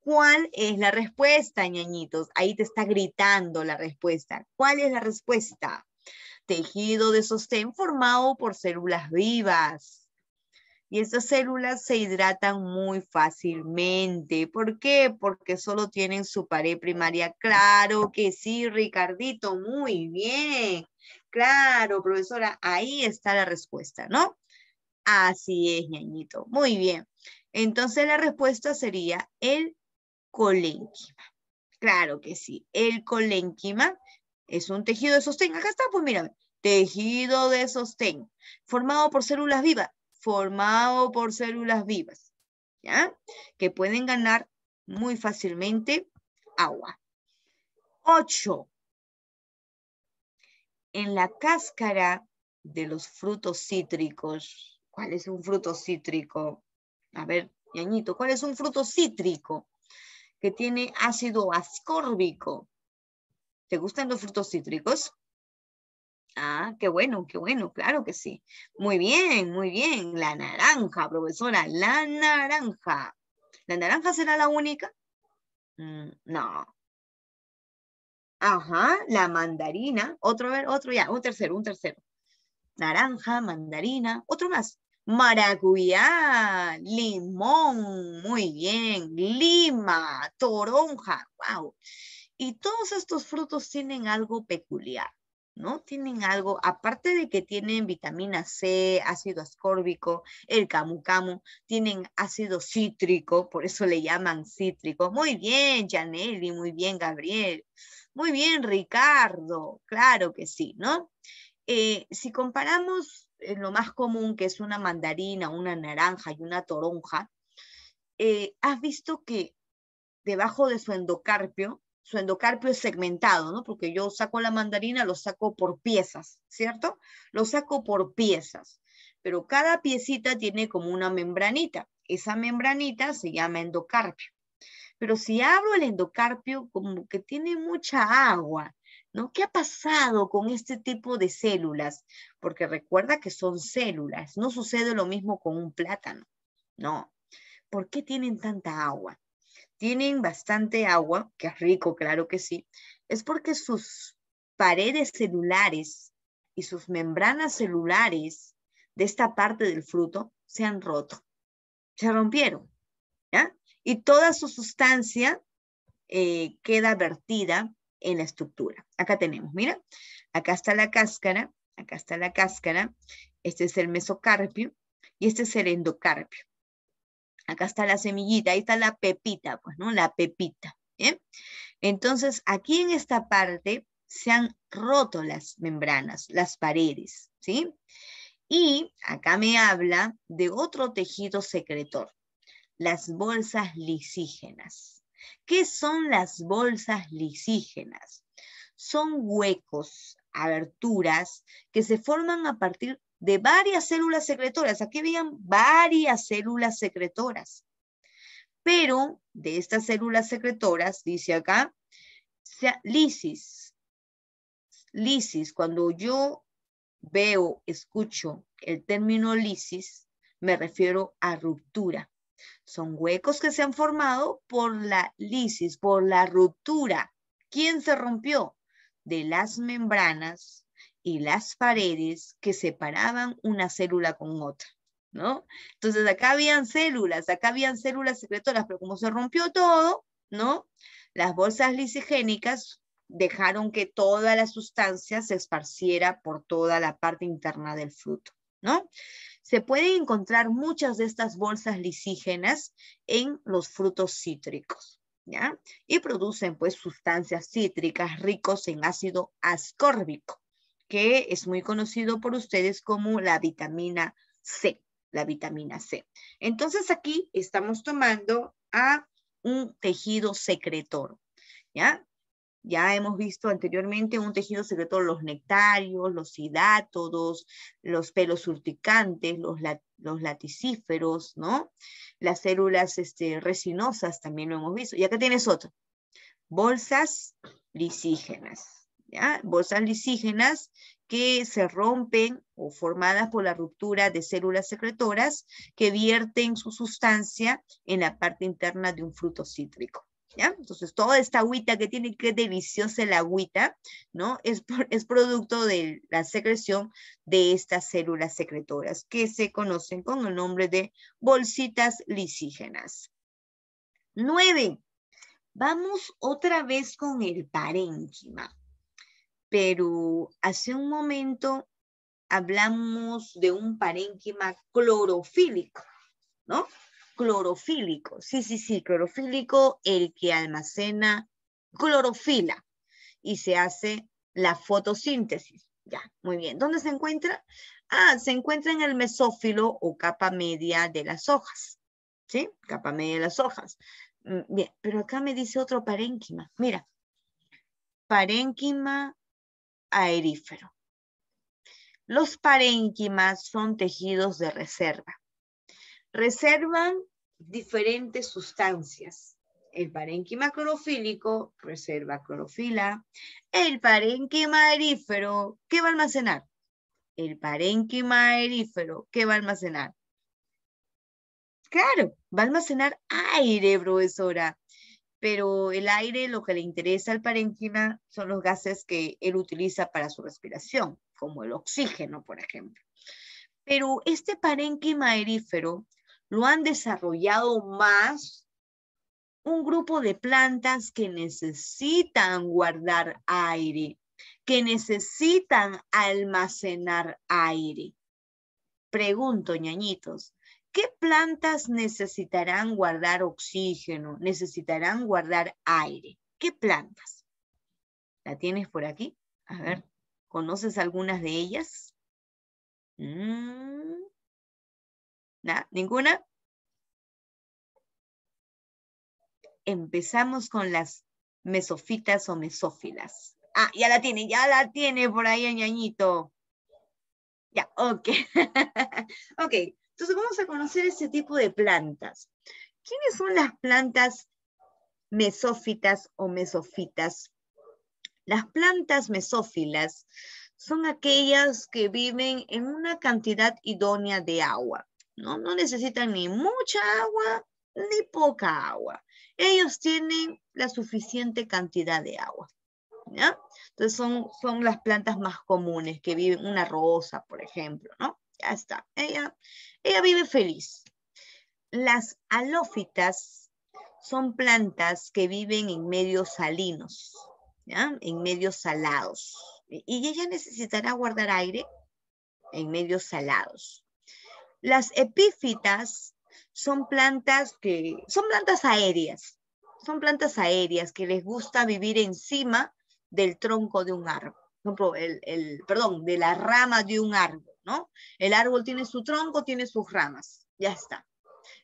¿Cuál es la respuesta, ñañitos? Ahí te está gritando la respuesta. ¿Cuál es la respuesta? Tejido de sostén formado por células vivas y estas células se hidratan muy fácilmente. ¿Por qué? Porque solo tienen su pared primaria. Claro que sí, Ricardito, muy bien. Claro, profesora, ahí está la respuesta, ¿no? Así es, ñañito. Muy bien. Entonces la respuesta sería el colénquima. Claro que sí, el colénquima es un tejido de sostén. Acá está, pues mírame, tejido de sostén, formado por células vivas formado por células vivas, ¿ya? Que pueden ganar muy fácilmente agua. Ocho, En la cáscara de los frutos cítricos, ¿cuál es un fruto cítrico? A ver, añito. ¿cuál es un fruto cítrico que tiene ácido ascórbico? ¿Te gustan los frutos cítricos? Ah, qué bueno, qué bueno, claro que sí. Muy bien, muy bien. La naranja, profesora, la naranja. ¿La naranja será la única? Mm, no. Ajá, la mandarina. Otro, otro, ya, un tercero, un tercero. Naranja, mandarina, otro más. Maracuyá, limón, muy bien. Lima, toronja, wow. Y todos estos frutos tienen algo peculiar. ¿no? Tienen algo, aparte de que tienen vitamina C, ácido ascórbico, el camu camu, tienen ácido cítrico, por eso le llaman cítrico. Muy bien, Janelli, muy bien, Gabriel, muy bien, Ricardo, claro que sí, ¿no? Eh, si comparamos eh, lo más común, que es una mandarina, una naranja y una toronja, eh, has visto que debajo de su endocarpio su endocarpio es segmentado, ¿no? Porque yo saco la mandarina, lo saco por piezas, ¿cierto? Lo saco por piezas, pero cada piecita tiene como una membranita. Esa membranita se llama endocarpio. Pero si hablo el endocarpio, como que tiene mucha agua, ¿no? ¿Qué ha pasado con este tipo de células? Porque recuerda que son células, no sucede lo mismo con un plátano, no. ¿Por qué tienen tanta agua? tienen bastante agua, que es rico, claro que sí, es porque sus paredes celulares y sus membranas celulares de esta parte del fruto se han roto, se rompieron, ¿ya? Y toda su sustancia eh, queda vertida en la estructura. Acá tenemos, mira, acá está la cáscara, acá está la cáscara, este es el mesocarpio y este es el endocarpio. Acá está la semillita, ahí está la pepita, pues, ¿no? La pepita. Entonces, aquí en esta parte se han roto las membranas, las paredes, ¿sí? Y acá me habla de otro tejido secretor, las bolsas lisígenas. ¿Qué son las bolsas lisígenas? Son huecos, aberturas que se forman a partir de varias células secretoras. Aquí habían varias células secretoras. Pero de estas células secretoras, dice acá, lisis, lisis, cuando yo veo, escucho el término lisis, me refiero a ruptura. Son huecos que se han formado por la lisis, por la ruptura. ¿Quién se rompió? De las membranas y las paredes que separaban una célula con otra. ¿No? Entonces acá habían células, acá habían células secretoras, pero como se rompió todo, ¿no? Las bolsas lisigénicas dejaron que toda la sustancia se esparciera por toda la parte interna del fruto, ¿no? Se pueden encontrar muchas de estas bolsas lisígenas en los frutos cítricos, ¿ya? Y producen pues sustancias cítricas ricos en ácido ascórbico, que es muy conocido por ustedes como la vitamina C, la vitamina C. Entonces aquí estamos tomando a un tejido secretor, ¿ya? Ya hemos visto anteriormente un tejido secretor, los nectarios, los hidátodos, los pelos urticantes, los, laticíferos, ¿no? Las células este, resinosas también lo hemos visto. Y acá tienes otro, bolsas lisígenas bolsas lisígenas que se rompen o formadas por la ruptura de células secretoras que vierten su sustancia en la parte interna de un fruto cítrico. Entonces, toda esta agüita que tiene, que deliciosa la agüita, ¿no? Es, es producto de la secreción de estas células secretoras que se conocen con el nombre de bolsitas lisígenas. Nueve, vamos otra vez con el parénquima pero hace un momento hablamos de un parénquima clorofílico, ¿no? Clorofílico, sí, sí, sí, clorofílico, el que almacena clorofila y se hace la fotosíntesis. Ya, muy bien. ¿Dónde se encuentra? Ah, se encuentra en el mesófilo o capa media de las hojas, ¿sí? Capa media de las hojas. Mm, bien, pero acá me dice otro parénquima. Mira, parénquima aerífero. Los parénquimas son tejidos de reserva. Reservan diferentes sustancias. El parénquima clorofílico reserva clorofila. El parénquima aerífero, ¿qué va a almacenar? El parénquima aerífero, ¿qué va a almacenar? Claro, va a almacenar aire, profesora pero el aire lo que le interesa al parénquima son los gases que él utiliza para su respiración, como el oxígeno, por ejemplo. Pero este parénquima aerífero lo han desarrollado más un grupo de plantas que necesitan guardar aire, que necesitan almacenar aire. Pregunto, ñañitos, ¿Qué plantas necesitarán guardar oxígeno? ¿Necesitarán guardar aire? ¿Qué plantas? ¿La tienes por aquí? A ver, ¿conoces algunas de ellas? Mm. ¿Ninguna? Empezamos con las mesofitas o mesófilas. Ah, ya la tiene, ya la tiene por ahí ñañito. Ya, ok. ok, entonces vamos a conocer ese tipo de plantas. ¿Quiénes son las plantas mesófitas o mesofitas? Las plantas mesófilas son aquellas que viven en una cantidad idónea de agua. No, necesitan ni mucha agua ni poca agua. Ellos tienen la suficiente cantidad de agua. Entonces son, son las plantas más comunes que viven, una rosa, por ejemplo, ¿no? Ya está. Ella ella vive feliz. Las alófitas son plantas que viven en medios salinos, en medios salados. Y ella necesitará guardar aire en medios salados. Las epífitas son plantas que son plantas aéreas, son plantas aéreas que les gusta vivir encima del tronco de un árbol, el, perdón, de la rama de un árbol. ¿no? El árbol tiene su tronco, tiene sus ramas, ya está.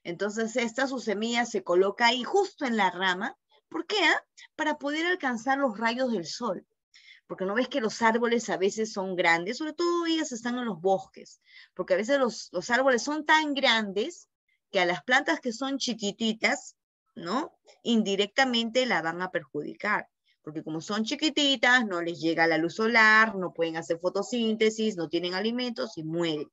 Entonces, esta su semilla se coloca ahí justo en la rama. ¿Por qué? Ah? Para poder alcanzar los rayos del sol. Porque no ves que los árboles a veces son grandes, sobre todo ellas están en los bosques, porque a veces los, los árboles son tan grandes que a las plantas que son chiquititas, ¿no? Indirectamente la van a perjudicar porque como son chiquititas, no les llega la luz solar, no pueden hacer fotosíntesis, no tienen alimentos y mueren.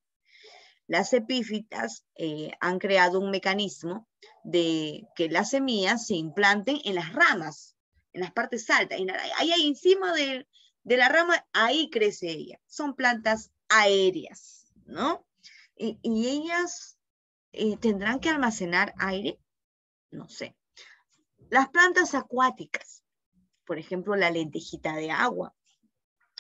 Las epífitas eh, han creado un mecanismo de que las semillas se implanten en las ramas, en las partes altas, ahí, encima de, la rama, ahí crece ella. Son plantas aéreas, ¿no? Y, ellas eh, tendrán que almacenar aire, no sé. Las plantas acuáticas por ejemplo, la lentejita de agua,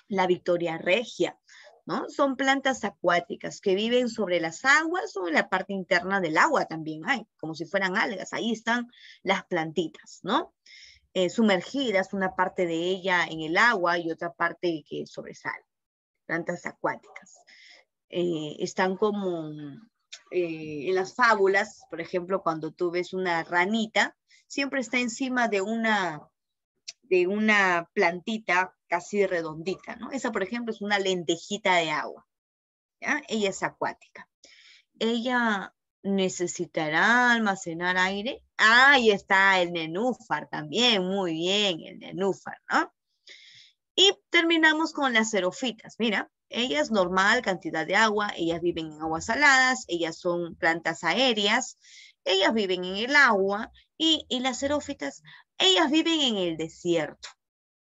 la victoria regia, ¿no? Son plantas acuáticas que viven sobre las aguas o en la parte interna del agua también hay, como si fueran algas, ahí están las plantitas, ¿no? Eh, sumergidas, una parte de ella en el agua y otra parte que sobresale, plantas acuáticas. Eh, están como eh, en las fábulas, por ejemplo, cuando tú ves una ranita, siempre está encima de una de una plantita casi redondita, ¿no? Esa, por ejemplo, es una lentejita de agua. ¿ya? Ella es acuática. Ella necesitará almacenar aire. Ahí está el nenúfar también, muy bien, el nenúfar, ¿no? Y terminamos con las xerofitas. Mira, ellas normal cantidad de agua, ellas viven en aguas saladas, ellas son plantas aéreas, ellas viven en el agua y, las xerófitas ellas viven en el desierto,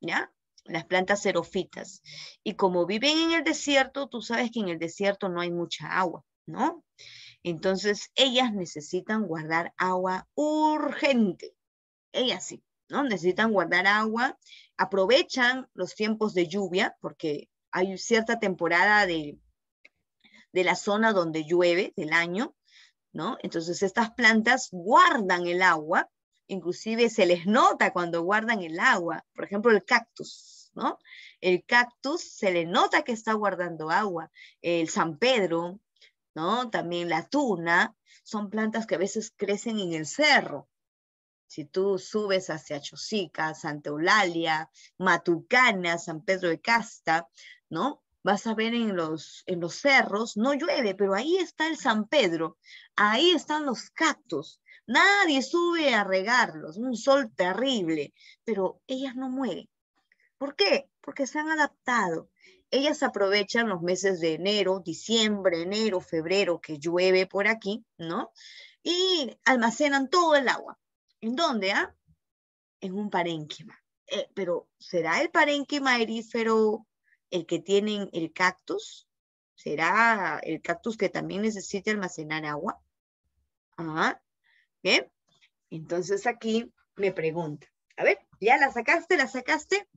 ¿ya? Las plantas xerofitas. Y como viven en el desierto, tú sabes que en el desierto no hay mucha agua, ¿no? Entonces, ellas necesitan guardar agua urgente. Ellas sí, ¿no? Necesitan guardar agua, aprovechan los tiempos de lluvia, porque hay cierta temporada de, de la zona donde llueve del año, ¿no? Entonces, estas plantas guardan el agua inclusive se les nota cuando guardan el agua, por ejemplo el cactus, ¿no? El cactus se le nota que está guardando agua, el San Pedro, ¿no? También la tuna, son plantas que a veces crecen en el cerro. Si tú subes hacia Chosica, Santa Eulalia, Matucana, San Pedro de Casta, ¿no? Vas a ver en los, en los cerros, no llueve, pero ahí está el San Pedro, ahí están los cactus, Nadie sube a regarlos, un sol terrible, pero ellas no mueren. ¿Por qué? Porque se han adaptado. Ellas aprovechan los meses de enero, diciembre, enero, febrero, que llueve por aquí, ¿no? Y almacenan todo el agua. ¿En dónde? Ah? En un parénquima. Eh, pero, ¿será el parénquima erífero el que tienen el cactus? ¿Será el cactus que también necesita almacenar agua? Ah, ¿Bien? ¿eh? Entonces aquí me pregunta, a ver, ¿ya la sacaste? ¿La sacaste?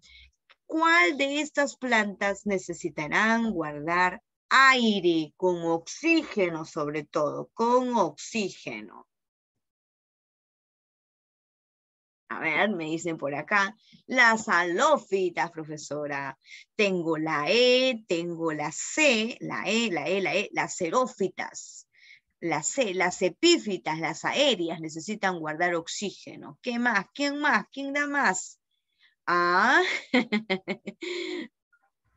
¿Cuál de estas plantas necesitarán guardar aire con oxígeno sobre todo? Con oxígeno. A ver, me dicen por acá, las halófitas, profesora. Tengo la E, tengo la C, la E, la E, la E, las xerófitas las, epífitas, las aéreas, necesitan guardar oxígeno. ¿Qué más? ¿Quién más? ¿Quién da más? Ah,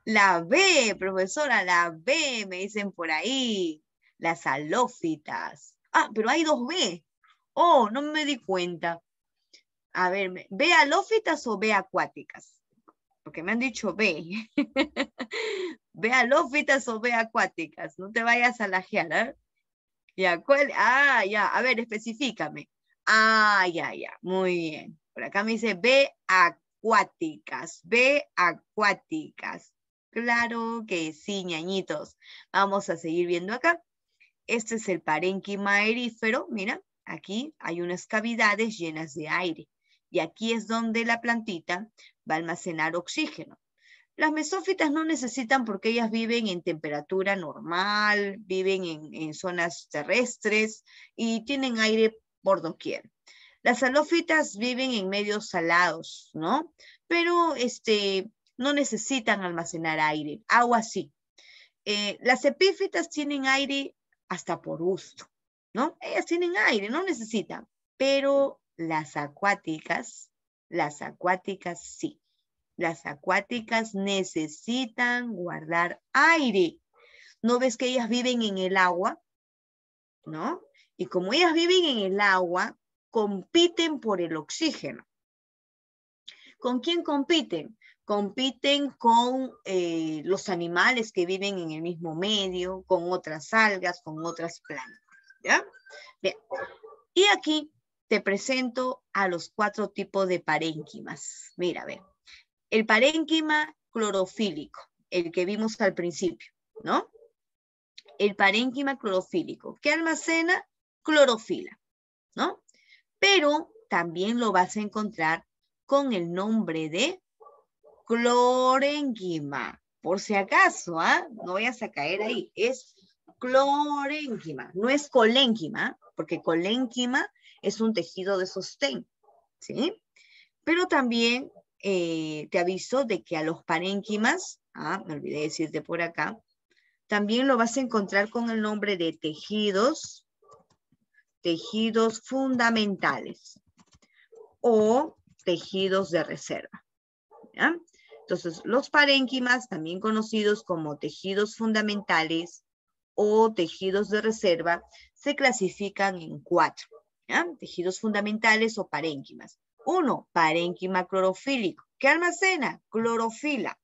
la B, profesora, la B, me dicen por ahí. Las alófitas. Ah, pero hay dos B. Oh, no me di cuenta. A ver, ¿B alófitas o B acuáticas? Porque me han dicho B. B alófitas o B acuáticas. No te vayas a lajear, ¿eh? Ya, ¿cuál? Ah, ya, a ver, especificame. Ah, ya, ya, muy bien. Por acá me dice B acuáticas, B acuáticas. Claro que sí, ñañitos. Vamos a seguir viendo acá. Este es el parénquima mira, aquí hay unas cavidades llenas de aire. Y aquí es donde la plantita va a almacenar oxígeno. Las mesófitas no necesitan porque ellas viven en temperatura normal, viven en, zonas terrestres y tienen aire por doquier. Las halófitas viven en medios salados, ¿no? Pero este, no necesitan almacenar aire, agua sí. Eh, las epífitas tienen aire hasta por gusto, ¿no? Ellas tienen aire, no necesitan, pero las acuáticas, las acuáticas sí. Las acuáticas necesitan guardar aire. ¿No ves que ellas viven en el agua? ¿No? Y como ellas viven en el agua, compiten por el oxígeno. ¿Con quién compiten? Compiten con eh, los animales que viven en el mismo medio, con otras algas, con otras plantas. ¿ya? Bien. Y aquí te presento a los cuatro tipos de parénquimas. Mira, a ver el parénquima clorofílico, el que vimos al principio, ¿no? El parénquima clorofílico, que almacena clorofila, ¿no? Pero también lo vas a encontrar con el nombre de clorenquima, por si acaso, ¿ah? No vayas a caer ahí, es clorenquima, no es colénquima, porque colénquima es un tejido de sostén, ¿sí? Pero también eh, te aviso de que a los parénquimas, ah, me olvidé decirte por acá, también lo vas a encontrar con el nombre de tejidos, tejidos fundamentales o tejidos de reserva. Entonces, los parénquimas, también conocidos como tejidos fundamentales o tejidos de reserva, se clasifican en cuatro, tejidos fundamentales o parénquimas. Uno, Parénquima clorofílico, que almacena clorofila.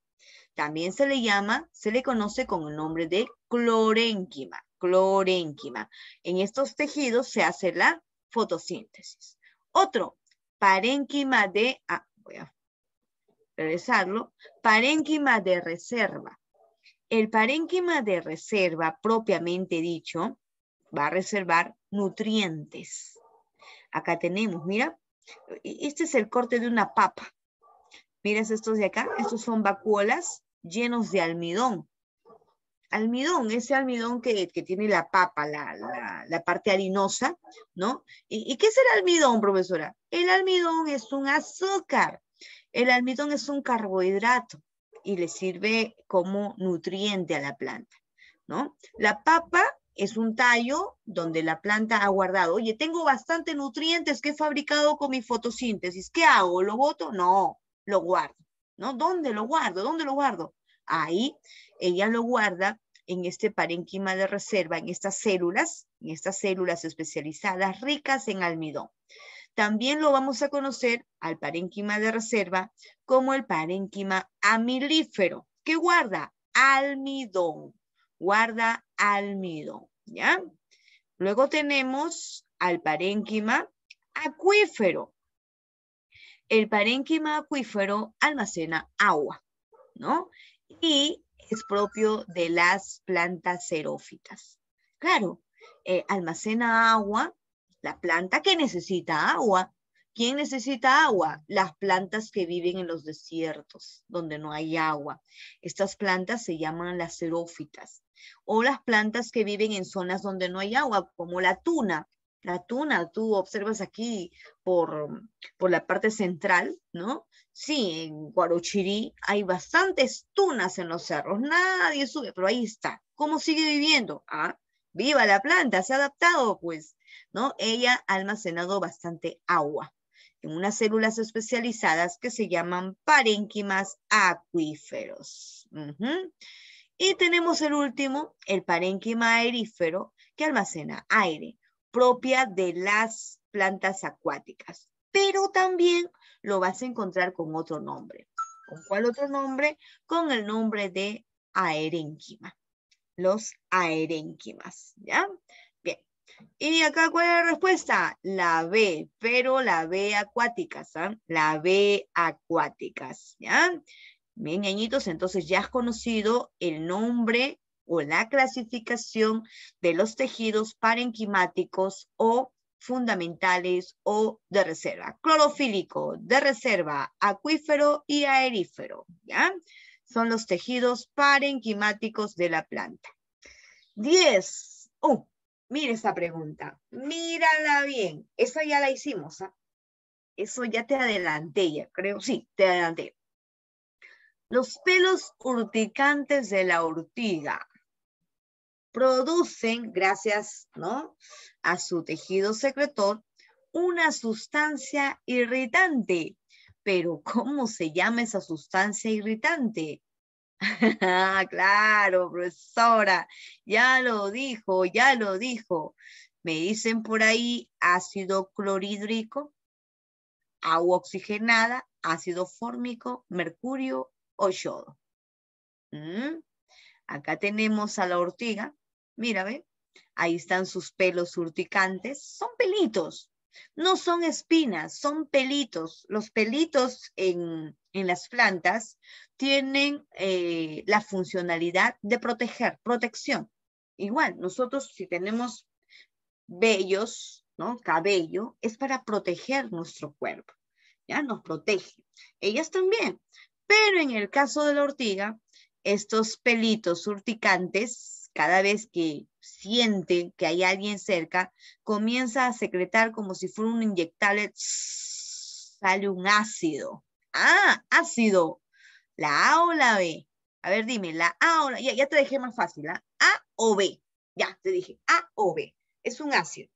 También se le llama, se le conoce con el nombre de clorénquima, clorénquima. En estos tejidos se hace la fotosíntesis. Otro, parénquima de, ah, voy a regresarlo, parénquima de reserva. El parénquima de reserva, propiamente dicho, va a reservar nutrientes. Acá tenemos, mira, este es el corte de una papa. Miras estos de acá, estos son vacuolas llenos de almidón. Almidón, ese almidón que, tiene la papa, la, parte harinosa, ¿no? ¿Y qué es el almidón, profesora? El almidón es un azúcar. El almidón es un carbohidrato y le sirve como nutriente a la planta, ¿no? La papa es un tallo donde la planta ha guardado, oye, tengo bastante nutrientes que he fabricado con mi fotosíntesis, ¿qué hago? ¿Lo boto? No, lo guardo, ¿no? ¿Dónde lo guardo? ¿Dónde lo guardo? Ahí ella lo guarda en este parénquima de reserva, en estas células, en estas células especializadas ricas en almidón. También lo vamos a conocer al parénquima de reserva como el parénquima amilífero, que guarda almidón, guarda almidón, ¿ya? Luego tenemos al parénquima acuífero. El parénquima acuífero almacena agua, ¿no? Y es propio de las plantas xerófitas. Claro, eh, almacena agua, la planta que necesita agua ¿Quién necesita agua? Las plantas que viven en los desiertos, donde no hay agua. Estas plantas se llaman las xerófitas. O las plantas que viven en zonas donde no hay agua, como la tuna. La tuna, tú observas aquí por, por la parte central, ¿no? Sí, en Guarochirí hay bastantes tunas en los cerros. Nadie sube, pero ahí está. ¿Cómo sigue viviendo? Ah, viva la planta, se ha adaptado, pues, ¿no? Ella ha almacenado bastante agua unas células especializadas que se llaman parénquimas acuíferos. Y tenemos el último, el parénquima aerífero, que almacena aire, propia de las plantas acuáticas. Pero también lo vas a encontrar con otro nombre. ¿Con cuál otro nombre? Con el nombre de aerénquima. Los aerénquimas, ¿ya? Y acá, ¿cuál es la respuesta? La B, pero la B acuáticas, ¿ah? La B acuáticas, ¿ya? Bien, ñañitos, entonces ya has conocido el nombre o la clasificación de los tejidos parenquimáticos o fundamentales o de reserva. Clorofílico, de reserva, acuífero y aerífero, ¿ya? Son los tejidos parenquimáticos de la planta. 10. Oh, uh, Mira esa pregunta, mírala bien. eso ya la hicimos, ¿ah? Eso ya te adelanté, ya creo, sí, te adelanté. Los pelos urticantes de la ortiga producen, gracias ¿no? a su tejido secretor, una sustancia irritante. Pero ¿cómo se llama esa sustancia irritante? Ah, claro, profesora, ya lo dijo, ya lo dijo. Me dicen por ahí ácido clorhídrico, agua oxigenada, ácido fórmico, mercurio o yodo. Mm, acá tenemos a la ortiga. Mira, ve. Ahí están sus pelos urticantes. Son pelitos. No son espinas, son pelitos. Los pelitos en, en las plantas tienen eh, la funcionalidad de proteger, protección. Igual, nosotros si tenemos vellos, ¿no? cabello, es para proteger nuestro cuerpo, ¿ya? Nos protege. Ellas también, pero en el caso de la ortiga, estos pelitos urticantes, cada vez que siente que hay alguien cerca, comienza a secretar como si fuera un inyectable, sale un ácido, Ah, ácido. ¿La A o la B? A ver, dime, la A o la ya, ya te dejé más fácil, ¿la ¿A o B? Ya, te dije, A o B. Es un ácido.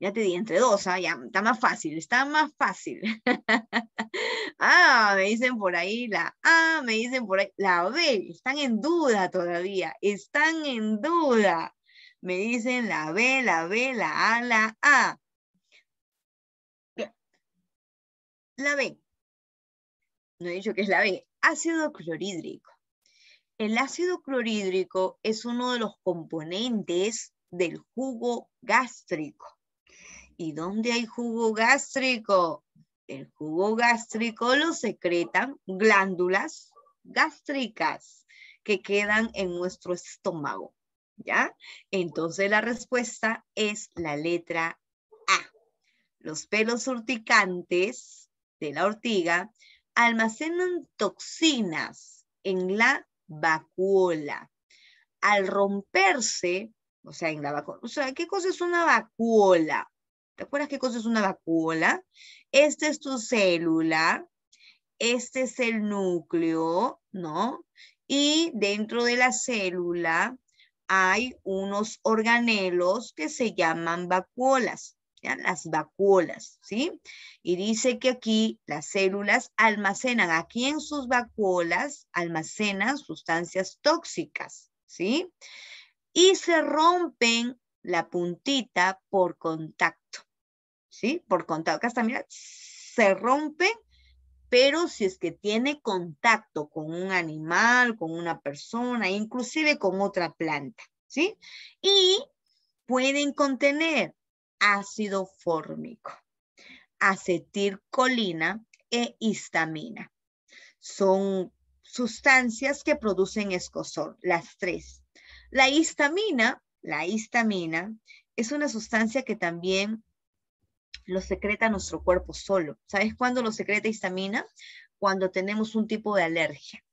Ya te di, entre dos, ¿ah? ya, está más fácil, está más fácil. ah, me dicen por ahí la A, me dicen por ahí la B. Están en duda todavía, están en duda. Me dicen la B, la B, la A, la A. La B. No he dicho que es la B. Ácido clorhídrico. El ácido clorhídrico es uno de los componentes del jugo gástrico. ¿Y dónde hay jugo gástrico? El jugo gástrico lo secretan glándulas gástricas que quedan en nuestro estómago. ¿Ya? Entonces la respuesta es la letra A. Los pelos urticantes de la ortiga almacenan toxinas en la vacuola. Al romperse, o sea, en la vacuola, o sea, ¿qué cosa es una vacuola? ¿Te acuerdas qué cosa es una vacuola? Esta es tu célula, este es el núcleo, ¿no? Y dentro de la célula hay unos organelos que se llaman vacuolas las vacuolas, ¿sí? Y dice que aquí las células almacenan, aquí en sus vacuolas almacenan sustancias tóxicas, ¿sí? Y se rompen la puntita por contacto, ¿sí? Por contacto, acá está, mira, se rompen pero si es que tiene contacto con un animal, con una persona, inclusive con otra planta, ¿sí? Y pueden contener ácido fórmico, acetilcolina e histamina. Son sustancias que producen escosor, las tres. La histamina, la histamina es una sustancia que también lo secreta nuestro cuerpo solo. ¿Sabes cuándo lo secreta histamina? Cuando tenemos un tipo de alergia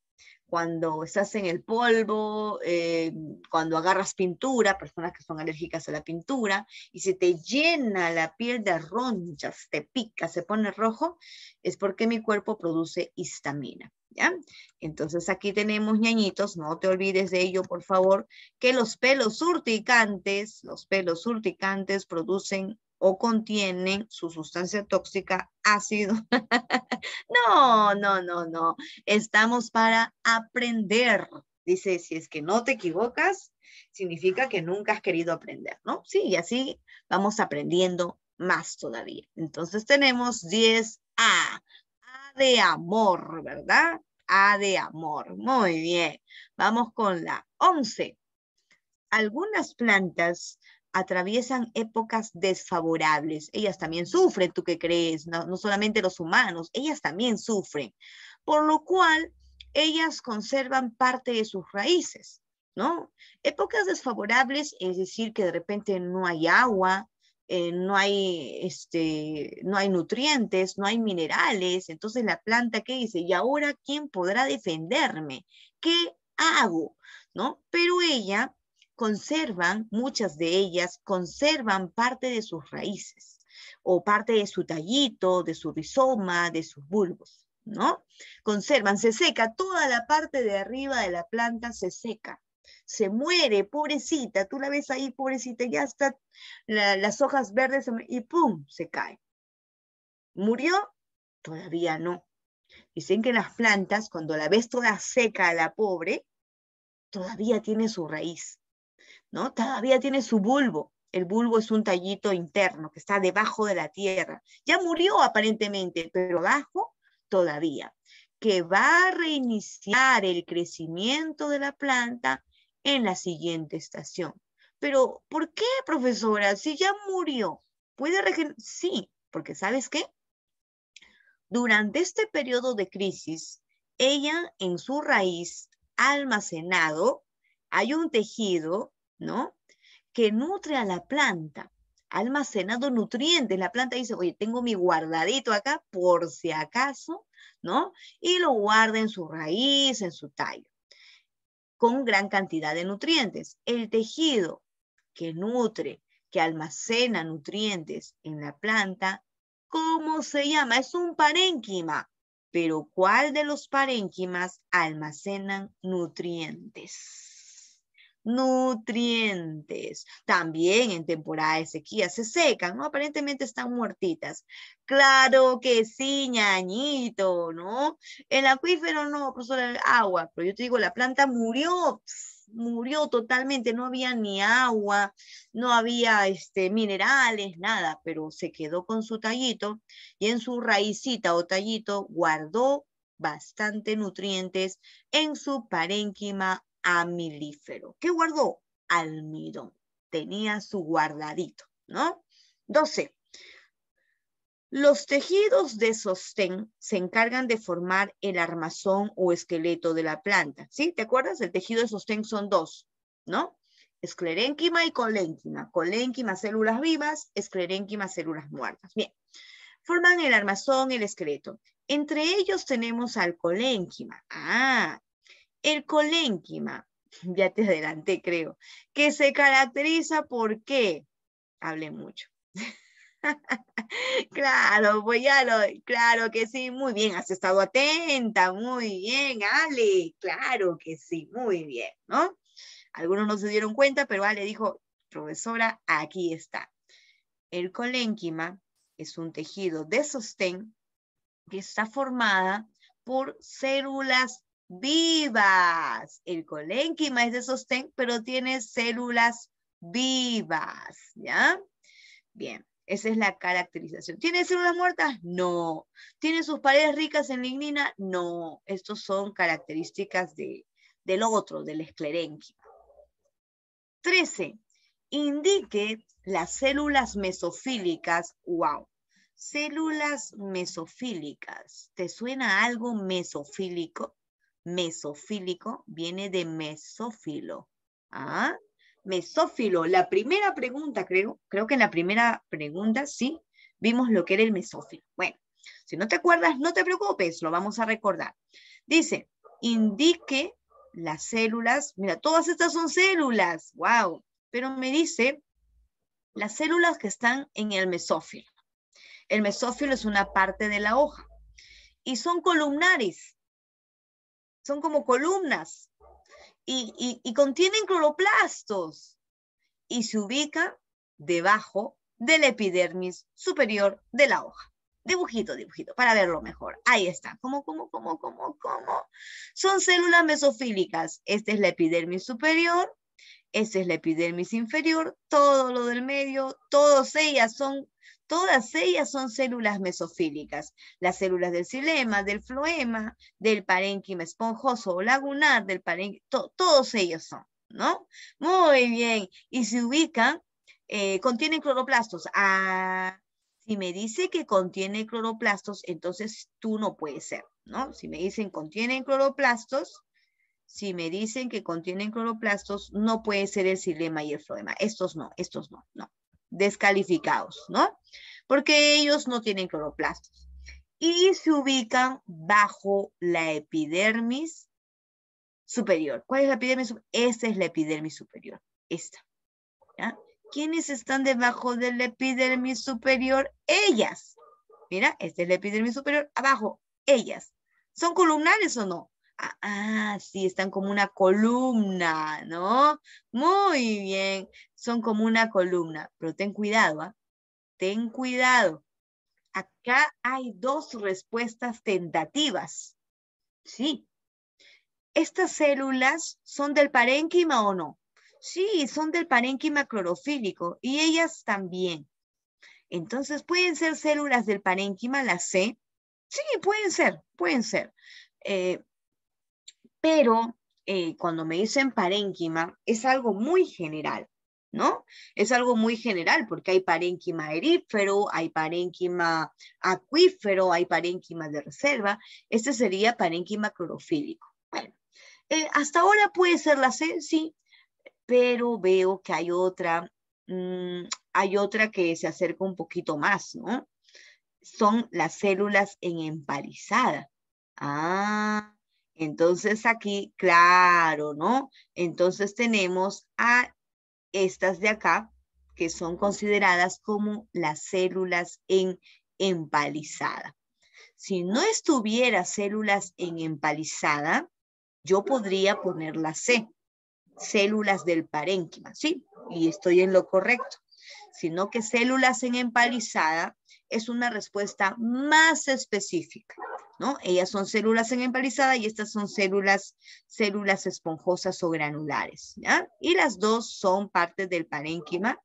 cuando estás en el polvo, eh, cuando agarras pintura, personas que son alérgicas a la pintura, y se te llena la piel de ronchas, te pica, se pone rojo, es porque mi cuerpo produce histamina. ¿Ya? Entonces aquí tenemos ñañitos, no te olvides de ello, por favor, que los pelos urticantes, los pelos urticantes producen o contienen su sustancia tóxica, ácido. no, no, no, no. Estamos para aprender. Dice, si es que no te equivocas, significa que nunca has querido aprender, ¿no? Sí, y así vamos aprendiendo más todavía. Entonces tenemos 10A. A de amor, ¿verdad? A de amor. Muy bien. Vamos con la 11. Algunas plantas atraviesan épocas desfavorables. Ellas también sufren, ¿tú qué crees? No, solamente los humanos, ellas también sufren. Por lo cual, ellas conservan parte de sus raíces, ¿no? Épocas desfavorables, es decir, que de repente no hay agua, eh, no, hay, este, no hay nutrientes, no hay minerales. Entonces la planta ¿qué dice, ¿y ahora quién podrá defenderme? ¿Qué hago? ¿No? Pero ella conservan, muchas de ellas conservan parte de sus raíces o parte de su tallito, de su rizoma, de sus bulbos, ¿no? Conservan, se seca, toda la parte de arriba de la planta se seca, se muere, pobrecita, tú la ves ahí, pobrecita, ya está las hojas verdes y ¡pum! se cae. ¿Murió? Todavía no. Dicen que las plantas, cuando la ves toda seca, la pobre, todavía tiene su raíz. Todavía tiene su bulbo. El bulbo es un tallito interno que está debajo de la tierra. Ya murió aparentemente, pero bajo todavía. Que va a reiniciar el crecimiento de la planta en la siguiente estación. Pero, ¿por qué, profesora? Si ya murió, ¿puede regenerar? Sí, porque ¿sabes qué? Durante este periodo de crisis, ella en su raíz almacenado, hay un tejido ¿no? Que nutre a la planta, almacenando nutrientes. La planta dice, oye, tengo mi guardadito acá por si acaso, ¿no? Y lo guarda en su raíz, en su tallo, con gran cantidad de nutrientes. El tejido que nutre, que almacena nutrientes en la planta, ¿cómo se llama? Es un parénquima. Pero ¿cuál de los parénquimas almacenan nutrientes? nutrientes. También en temporada de sequía se secan, ¿no? Aparentemente están muertitas. Claro que sí, ñañito, ¿no? El acuífero no, profesor, el agua. Pero yo te digo, la planta murió, murió totalmente, no había ni agua, no había este, minerales, nada, pero se quedó con su tallito y en su raicita o tallito guardó bastante nutrientes en su parénquima amilífero. ¿Qué guardó? Almidón. Tenía su guardadito, ¿no? 12. Los tejidos de sostén se encargan de formar el armazón o esqueleto de la planta. ¿Sí? ¿Te acuerdas? El tejido de sostén son dos, ¿no? Esclerénquima y colénquima. Colénquima, células vivas, esclerénquima, células muertas. Bien. Forman el armazón, el esqueleto. Entre ellos tenemos al colénquima. Ah, el colénquima, ya te adelanté creo, que se caracteriza porque, hablé mucho. claro, pues ya lo, claro que sí, muy bien, has estado atenta, muy bien, Ale, claro que sí, muy bien, ¿no? Algunos no se dieron cuenta, pero Ale dijo, profesora, aquí está. El colénquima es un tejido de sostén que está formada por células vivas. El colénquima es de sostén, pero tiene células vivas, ¿ya? Bien, esa es la caracterización. ¿Tiene células muertas? No. ¿Tiene sus paredes ricas en lignina? No. Estos son características de, del otro, del esclerénquima. 13. Indique las células mesofílicas. ¡Wow! Células mesofílicas. ¿Te suena algo mesofílico? mesofílico viene de mesófilo. ¿ah? Mesófilo, la primera pregunta, creo, creo que en la primera pregunta, sí, vimos lo que era el mesófilo. Bueno, si no te acuerdas, no te preocupes, lo vamos a recordar. Dice, indique las células, mira, todas estas son células, wow, pero me dice las células que están en el mesófilo. El mesófilo es una parte de la hoja y son columnares, son como columnas y, contienen cloroplastos y se ubica debajo del epidermis superior de la hoja. Dibujito, dibujito, para verlo mejor. Ahí está. ¿Cómo, cómo, cómo, cómo, cómo? Son células mesofílicas. Esta es la epidermis superior, esta es la epidermis inferior, todo lo del medio, todas ellas son Todas ellas son células mesofílicas. Las células del xilema, del floema, del parénquima esponjoso o lagunar, del parénquima, todos ellos son, ¿no? Muy bien. Y se ubican, eh, contienen cloroplastos. Ah, si me dice que contiene cloroplastos, entonces tú no puedes ser, ¿no? Si me dicen contienen cloroplastos, si me dicen que contienen cloroplastos, no puede ser el xilema y el floema. Estos no, estos no, no, descalificados, ¿no? Porque ellos no tienen cloroplastos. Y se ubican bajo la epidermis superior. ¿Cuál es la epidermis? Esa es la epidermis superior. Esta. ¿Quiénes están debajo de la epidermis superior? Ellas. Mira, esta es la epidermis superior. Abajo, ellas. ¿Son columnares o no? Ah, ah, sí, están como una columna, ¿no? Muy bien, son como una columna, pero ten cuidado, ¿ah? Ten cuidado. Acá hay dos respuestas tentativas. Sí. ¿Estas células son del parénquima o no? Sí, son del parénquima clorofílico y ellas también. Entonces, ¿pueden ser células del parénquima, la C? Sí, pueden ser, pueden ser. Eh, pero eh, cuando me dicen parénquima, es algo muy general, ¿no? Es algo muy general porque hay parénquima erífero, hay parénquima acuífero, hay parénquima de reserva. Este sería parénquima clorofílico. Bueno, eh, hasta ahora puede ser la C, sí, pero veo que hay otra, mm, hay otra que se acerca un poquito más, ¿no? Son las células en emparizada. Ah, entonces aquí, claro, ¿no? Entonces tenemos a estas de acá, que son consideradas como las células en empalizada. Si no estuviera células en empalizada, yo podría poner la C, células del parénquima, ¿sí? Y estoy en lo correcto. Sino que células en empalizada es una respuesta más específica, ¿no? Ellas son células en empalizada y estas son células, células esponjosas o granulares, ¿ya? Y las dos son parte del parénquima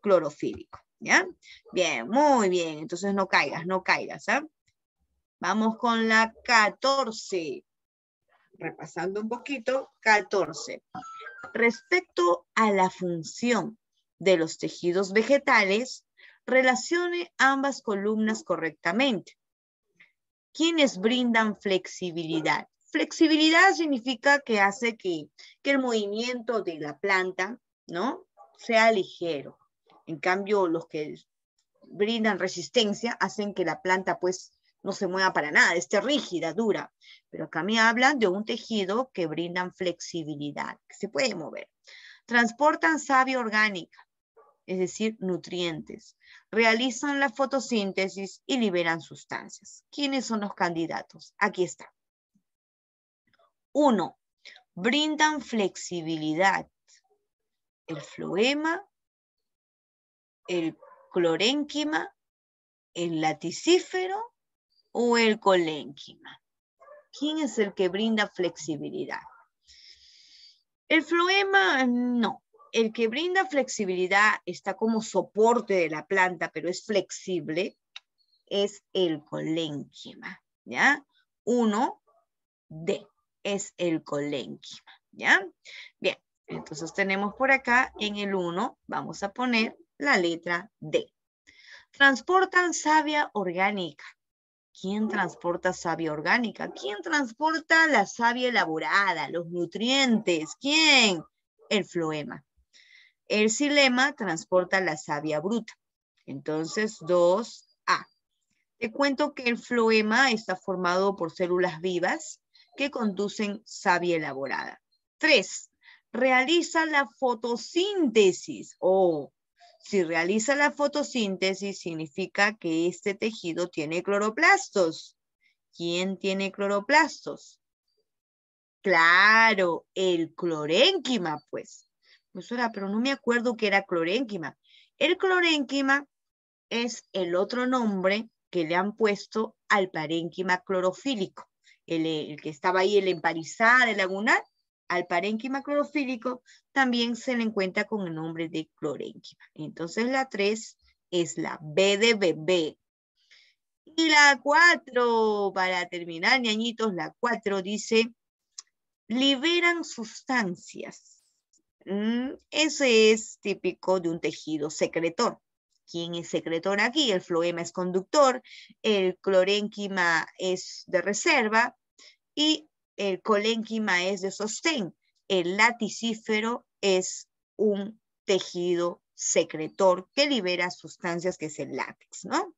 clorofílico, ¿ya? Bien, muy bien, entonces no caigas, no caigas, ¿ah? Vamos con la 14. Repasando un poquito, 14. Respecto a la función de los tejidos vegetales, relacione ambas columnas correctamente. ¿Quiénes brindan flexibilidad. Flexibilidad significa que hace que, el movimiento de la planta, ¿no? Sea ligero. En cambio, los que brindan resistencia hacen que la planta, pues, no se mueva para nada, esté rígida, dura. Pero acá me hablan de un tejido que brindan flexibilidad, que se puede mover. Transportan savia orgánica es decir, nutrientes. Realizan la fotosíntesis y liberan sustancias. ¿Quiénes son los candidatos? Aquí está. Uno, brindan flexibilidad. El floema, el clorénquima, el laticífero o el colénquima. ¿Quién es el que brinda flexibilidad? El floema, no, el que brinda flexibilidad está como soporte de la planta, pero es flexible, es el colénquima, ¿ya? Uno D es el colénquima, ¿ya? Bien, entonces tenemos por acá en el 1, vamos a poner la letra D. Transportan savia orgánica. ¿Quién transporta savia orgánica? ¿Quién transporta la savia elaborada, los nutrientes? ¿Quién? El floema. El silema transporta la savia bruta. Entonces, 2A. Te cuento que el floema está formado por células vivas que conducen savia elaborada. 3. Realiza la fotosíntesis. Oh, si realiza la fotosíntesis, significa que este tejido tiene cloroplastos. ¿Quién tiene cloroplastos? Claro, el clorénquima, pues pero no me acuerdo que era clorénquima. El clorénquima es el otro nombre que le han puesto al parénquima clorofílico, eh, el, que estaba ahí, el emparizada, el lagunar, al parénquima clorofílico también se le encuentra con el nombre de clorénquima. Entonces la 3 es la B de Y la 4, para terminar, ñañitos, la 4 dice, liberan sustancias Mm, ese es típico de un tejido secretor. ¿Quién es secretor aquí? El floema es conductor, el clorénquima es de reserva y el colénquima es de sostén. El laticífero es un tejido secretor que libera sustancias que es el látex, ¿no?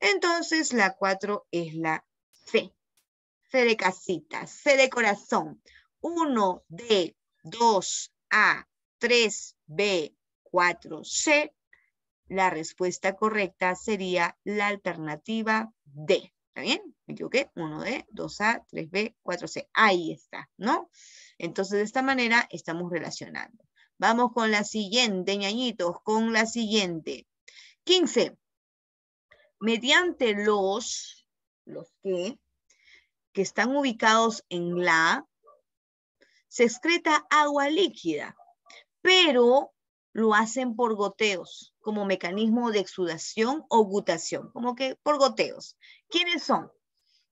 Entonces la 4 es la C. C de casita, C de corazón. uno de dos a, 3, B, 4, C, la respuesta correcta sería la alternativa D. ¿Está bien? ¿Me equivoqué? 1D, 2A, 3B, 4C. Ahí está, ¿no? Entonces, de esta manera estamos relacionando. Vamos con la siguiente, ñañitos, con la siguiente. 15. Mediante los, los que, que están ubicados en la, se excreta agua líquida, pero lo hacen por goteos, como mecanismo de exudación o gutación, como que por goteos. ¿Quiénes son?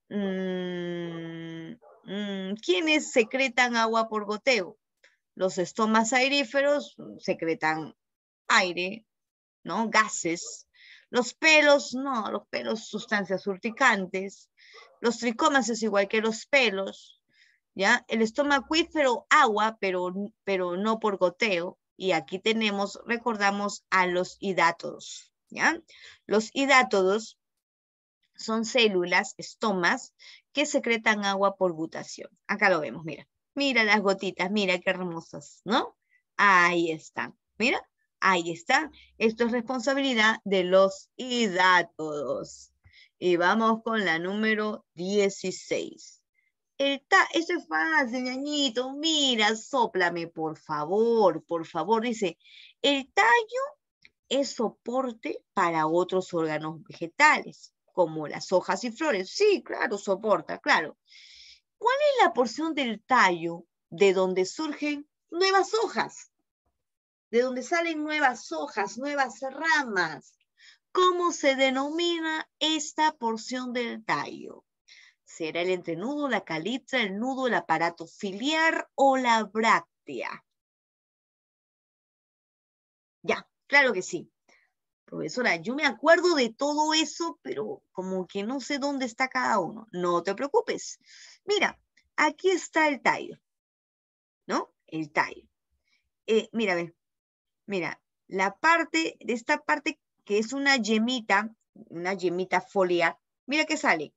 Mm, mm, ¿Quiénes secretan agua por goteo? Los estomas aeríferos secretan aire, ¿no? Gases. Los pelos, no, los pelos sustancias urticantes. Los tricomas es igual que los pelos. ¿ya? El estómago acuífero, agua, pero, pero no por goteo. Y aquí tenemos, recordamos a los hidátodos, ¿ya? Los hidátodos son células, estomas, que secretan agua por gutación. Acá lo vemos, mira. Mira las gotitas, mira qué hermosas, ¿no? Ahí están, mira, ahí están. Esto es responsabilidad de los hidátodos. Y vamos con la número 16 eso es fácil, ñañito, mira, soplame, por favor, por favor. Dice, el tallo es soporte para otros órganos vegetales, como las hojas y flores. Sí, claro, soporta, claro. ¿Cuál es la porción del tallo de donde surgen nuevas hojas? De donde salen nuevas hojas, nuevas ramas. ¿Cómo se denomina esta porción del tallo? ¿Será el entrenudo, la caliza el nudo, el aparato filiar o la bráctea? Ya, claro que sí. Profesora, yo me acuerdo de todo eso, pero como que no sé dónde está cada uno. No te preocupes. Mira, aquí está el tallo. ¿No? El tallo. Eh, mira, ve, Mira, la parte, de esta parte que es una yemita, una yemita foliar, mira que sale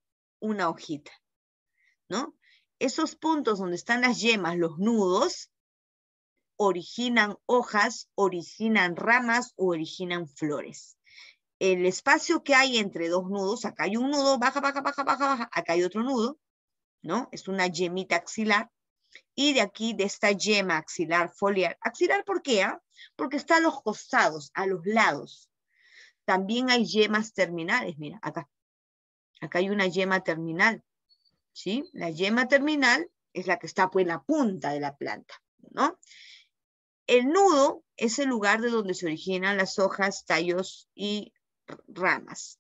una hojita, ¿no? Esos puntos donde están las yemas, los nudos, originan hojas, originan ramas o originan flores. El espacio que hay entre dos nudos, acá hay un nudo, baja, baja, baja, baja, baja, acá hay otro nudo, ¿no? Es una yemita axilar. Y de aquí, de esta yema axilar foliar. ¿Axilar por qué? Ah? Porque está a los costados, a los lados. También hay yemas terminales, mira, acá. Acá hay una yema terminal, ¿sí? La yema terminal es la que está pues en la punta de la planta, ¿no? El nudo es el lugar de donde se originan las hojas, tallos y ramas.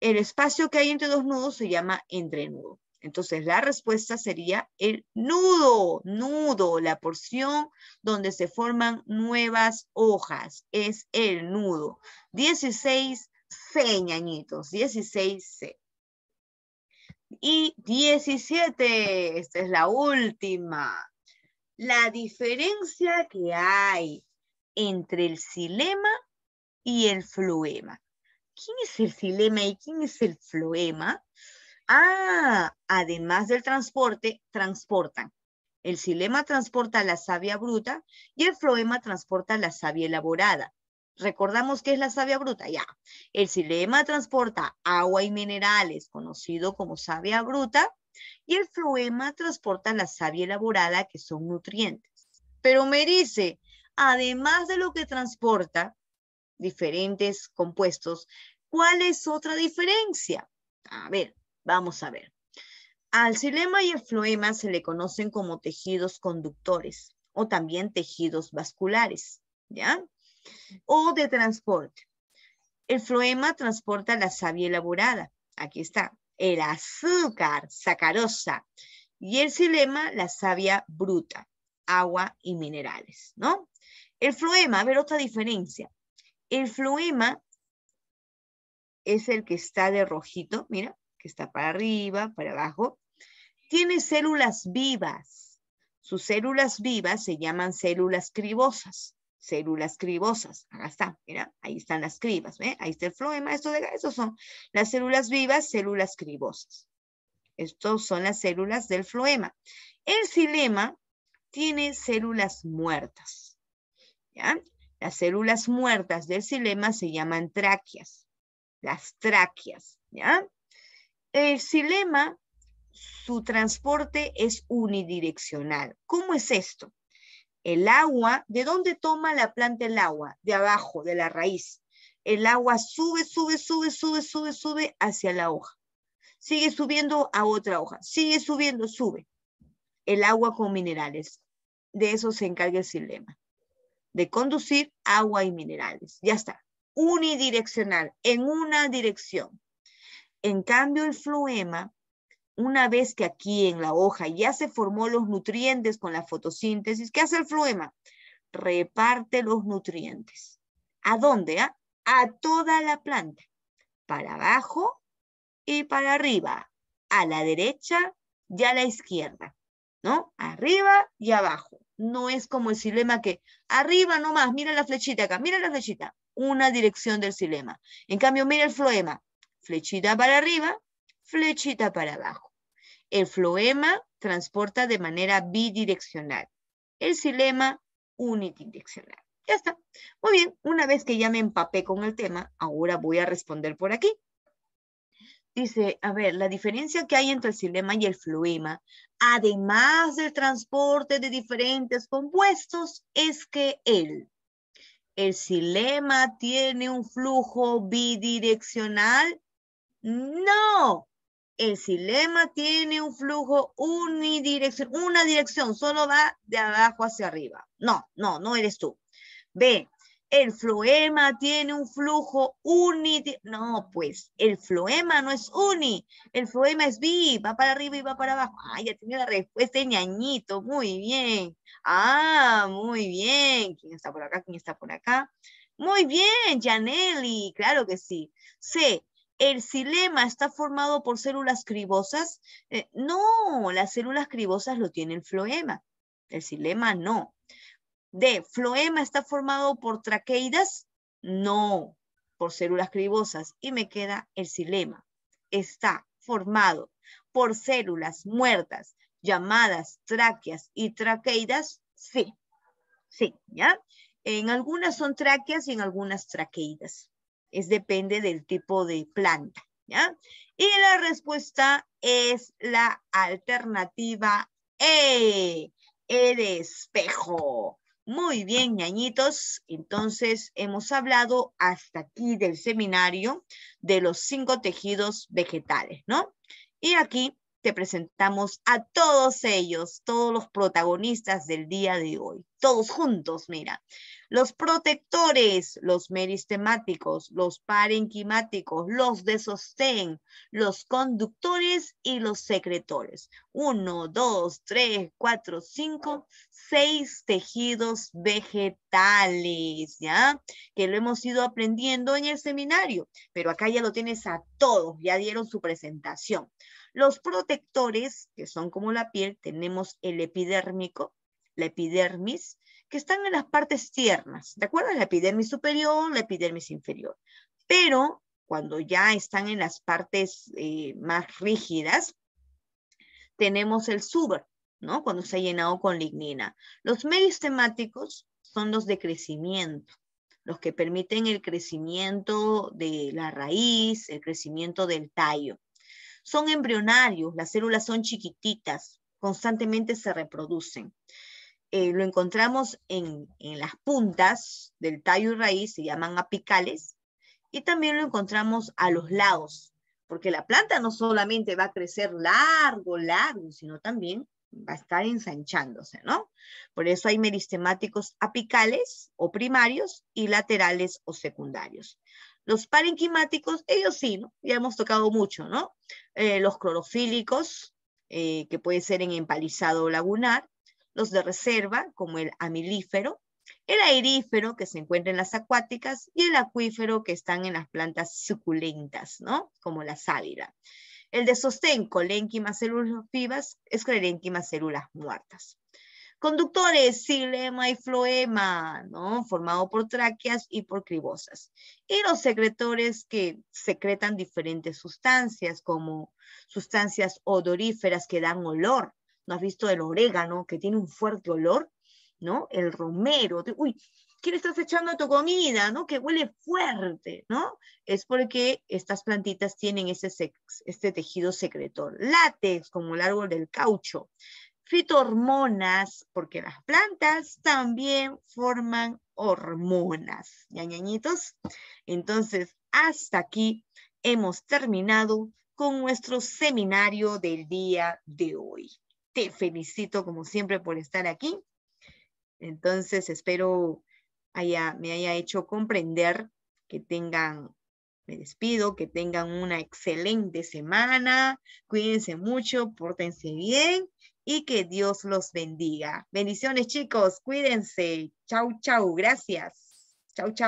El espacio que hay entre dos nudos se llama entrenudo. Entonces la respuesta sería el nudo, nudo, la porción donde se forman nuevas hojas, es el nudo. 16C, ñañitos, 16C. Y 17, esta es la última. La diferencia que hay entre el silema y el floema. ¿Quién es el silema y quién es el floema? Ah, además del transporte, transportan. El silema transporta la savia bruta y el floema transporta la savia elaborada. Recordamos qué es la savia bruta, ya. El xilema transporta agua y minerales, conocido como savia bruta, y el floema transporta la savia elaborada, que son nutrientes. Pero me dice, además de lo que transporta diferentes compuestos, ¿cuál es otra diferencia? A ver, vamos a ver. Al xilema y el floema se le conocen como tejidos conductores o también tejidos vasculares, ¿ya? o de transporte. El floema transporta la savia elaborada. Aquí está. El azúcar, sacarosa. Y el silema, la savia bruta, agua y minerales, ¿no? El floema, a ver otra diferencia. El floema es el que está de rojito, mira, que está para arriba, para abajo. Tiene células vivas. Sus células vivas se llaman células cribosas células cribosas. Acá está, mira, ahí están las cribas, ¿ve? Ahí está el floema, esto de estos son las células vivas, células cribosas. Estos son las células del floema. El xilema tiene células muertas, ¿ya? Las células muertas del xilema se llaman tráqueas, las tráqueas, ¿ya? El xilema, su transporte es unidireccional. ¿Cómo es esto? El agua, ¿de dónde toma la planta el agua? De abajo, de la raíz. El agua sube, sube, sube, sube, sube, sube hacia la hoja. Sigue subiendo a otra hoja. Sigue subiendo, sube. El agua con minerales. De eso se encarga el silema. De conducir agua y minerales. Ya está. Unidireccional, en una dirección. En cambio, el fluema una vez que aquí en la hoja ya se formó los nutrientes con la fotosíntesis, ¿qué hace el floema Reparte los nutrientes. ¿A dónde? ¿Ah? A toda la planta. Para abajo y para arriba. A la derecha y a la izquierda. ¿No? Arriba y abajo. No es como el silema que arriba nomás, mira la flechita acá, mira la flechita. Una dirección del silema. En cambio, mira el floema. Flechita para arriba, flechita para abajo. El floema transporta de manera bidireccional. El xilema unidireccional. Ya está. Muy bien, una vez que ya me empapé con el tema, ahora voy a responder por aquí. Dice, a ver, la diferencia que hay entre el xilema y el floema, además del transporte de diferentes compuestos, es que el, el xilema tiene un flujo bidireccional. No, el xilema tiene un flujo unidireccional, una dirección, solo va de abajo hacia arriba. No, no, no eres tú. B, el floema tiene un flujo unidireccional. No, pues, el floema no es uni, el floema es bi, va para arriba y va para abajo. Ah, ya tiene la respuesta ñañito, muy bien. Ah, muy bien. ¿Quién está por acá? ¿Quién está por acá? Muy bien, Janelli, claro que sí. C, el xilema está formado por células cribosas. Eh, no, las células cribosas lo tiene el floema. El xilema no. D, floema está formado por traqueidas. No, por células cribosas. Y me queda el xilema. Está formado por células muertas llamadas tráqueas y traqueidas. Sí, sí, ¿ya? En algunas son tráqueas y en algunas traqueidas. Es depende del tipo de planta, ¿ya? Y la respuesta es la alternativa E, el espejo. Muy bien, ñañitos. Entonces, hemos hablado hasta aquí del seminario de los cinco tejidos vegetales, ¿no? Y aquí te presentamos a todos ellos, todos los protagonistas del día de hoy. Todos juntos, mira. Los protectores, los meristemáticos, los parenquimáticos, los de sostén, los conductores y los secretores. Uno, dos, tres, cuatro, cinco, seis tejidos vegetales, ¿ya? Que lo hemos ido aprendiendo en el seminario, pero acá ya lo tienes a todos, ya dieron su presentación. Los protectores, que son como la piel, tenemos el epidérmico, la epidermis, que están en las partes tiernas, ¿de acuerdo? La epidermis superior, la epidermis inferior. Pero cuando ya están en las partes eh, más rígidas, tenemos el suber, ¿no? Cuando se ha llenado con lignina. Los temáticos son los de crecimiento, los que permiten el crecimiento de la raíz, el crecimiento del tallo son embrionarios, las células son chiquititas, constantemente se reproducen. Eh, lo encontramos en, en, las puntas del tallo y raíz, se llaman apicales, y también lo encontramos a los lados, porque la planta no solamente va a crecer largo, largo, sino también va a estar ensanchándose, ¿no? Por eso hay meristemáticos apicales o primarios y laterales o secundarios. Los parenquimáticos, ellos sí, ¿no? Ya hemos tocado mucho, ¿no? Eh, los clorofílicos, eh, que puede ser en empalizado lagunar, los de reserva, como el amilífero, el aerífero, que se encuentra en las acuáticas, y el acuífero, que están en las plantas suculentas, ¿no? Como la sálida. El de sostén, colénquimas células vivas, esclerénquimas células muertas. Conductores, silema y floema, ¿no? Formado por tráqueas y por cribosas. Y los secretores que secretan diferentes sustancias, como sustancias odoríferas que dan olor. ¿No has visto el orégano que tiene un fuerte olor? ¿No? El romero. Uy, ¿qué le estás echando a tu comida? ¿No? Que huele fuerte, ¿no? Es porque estas plantitas tienen ese este tejido secretor. Látex, como el árbol del caucho fitohormonas, porque las plantas también forman hormonas. ¿Ya, ñañitos? Entonces, hasta aquí hemos terminado con nuestro seminario del día de hoy. Te felicito como siempre por estar aquí. Entonces, espero haya, me haya hecho comprender que tengan me despido, que tengan una excelente semana, cuídense mucho, pórtense bien y que Dios los bendiga. Bendiciones chicos, cuídense. Chau, chau, gracias. Chau, chau.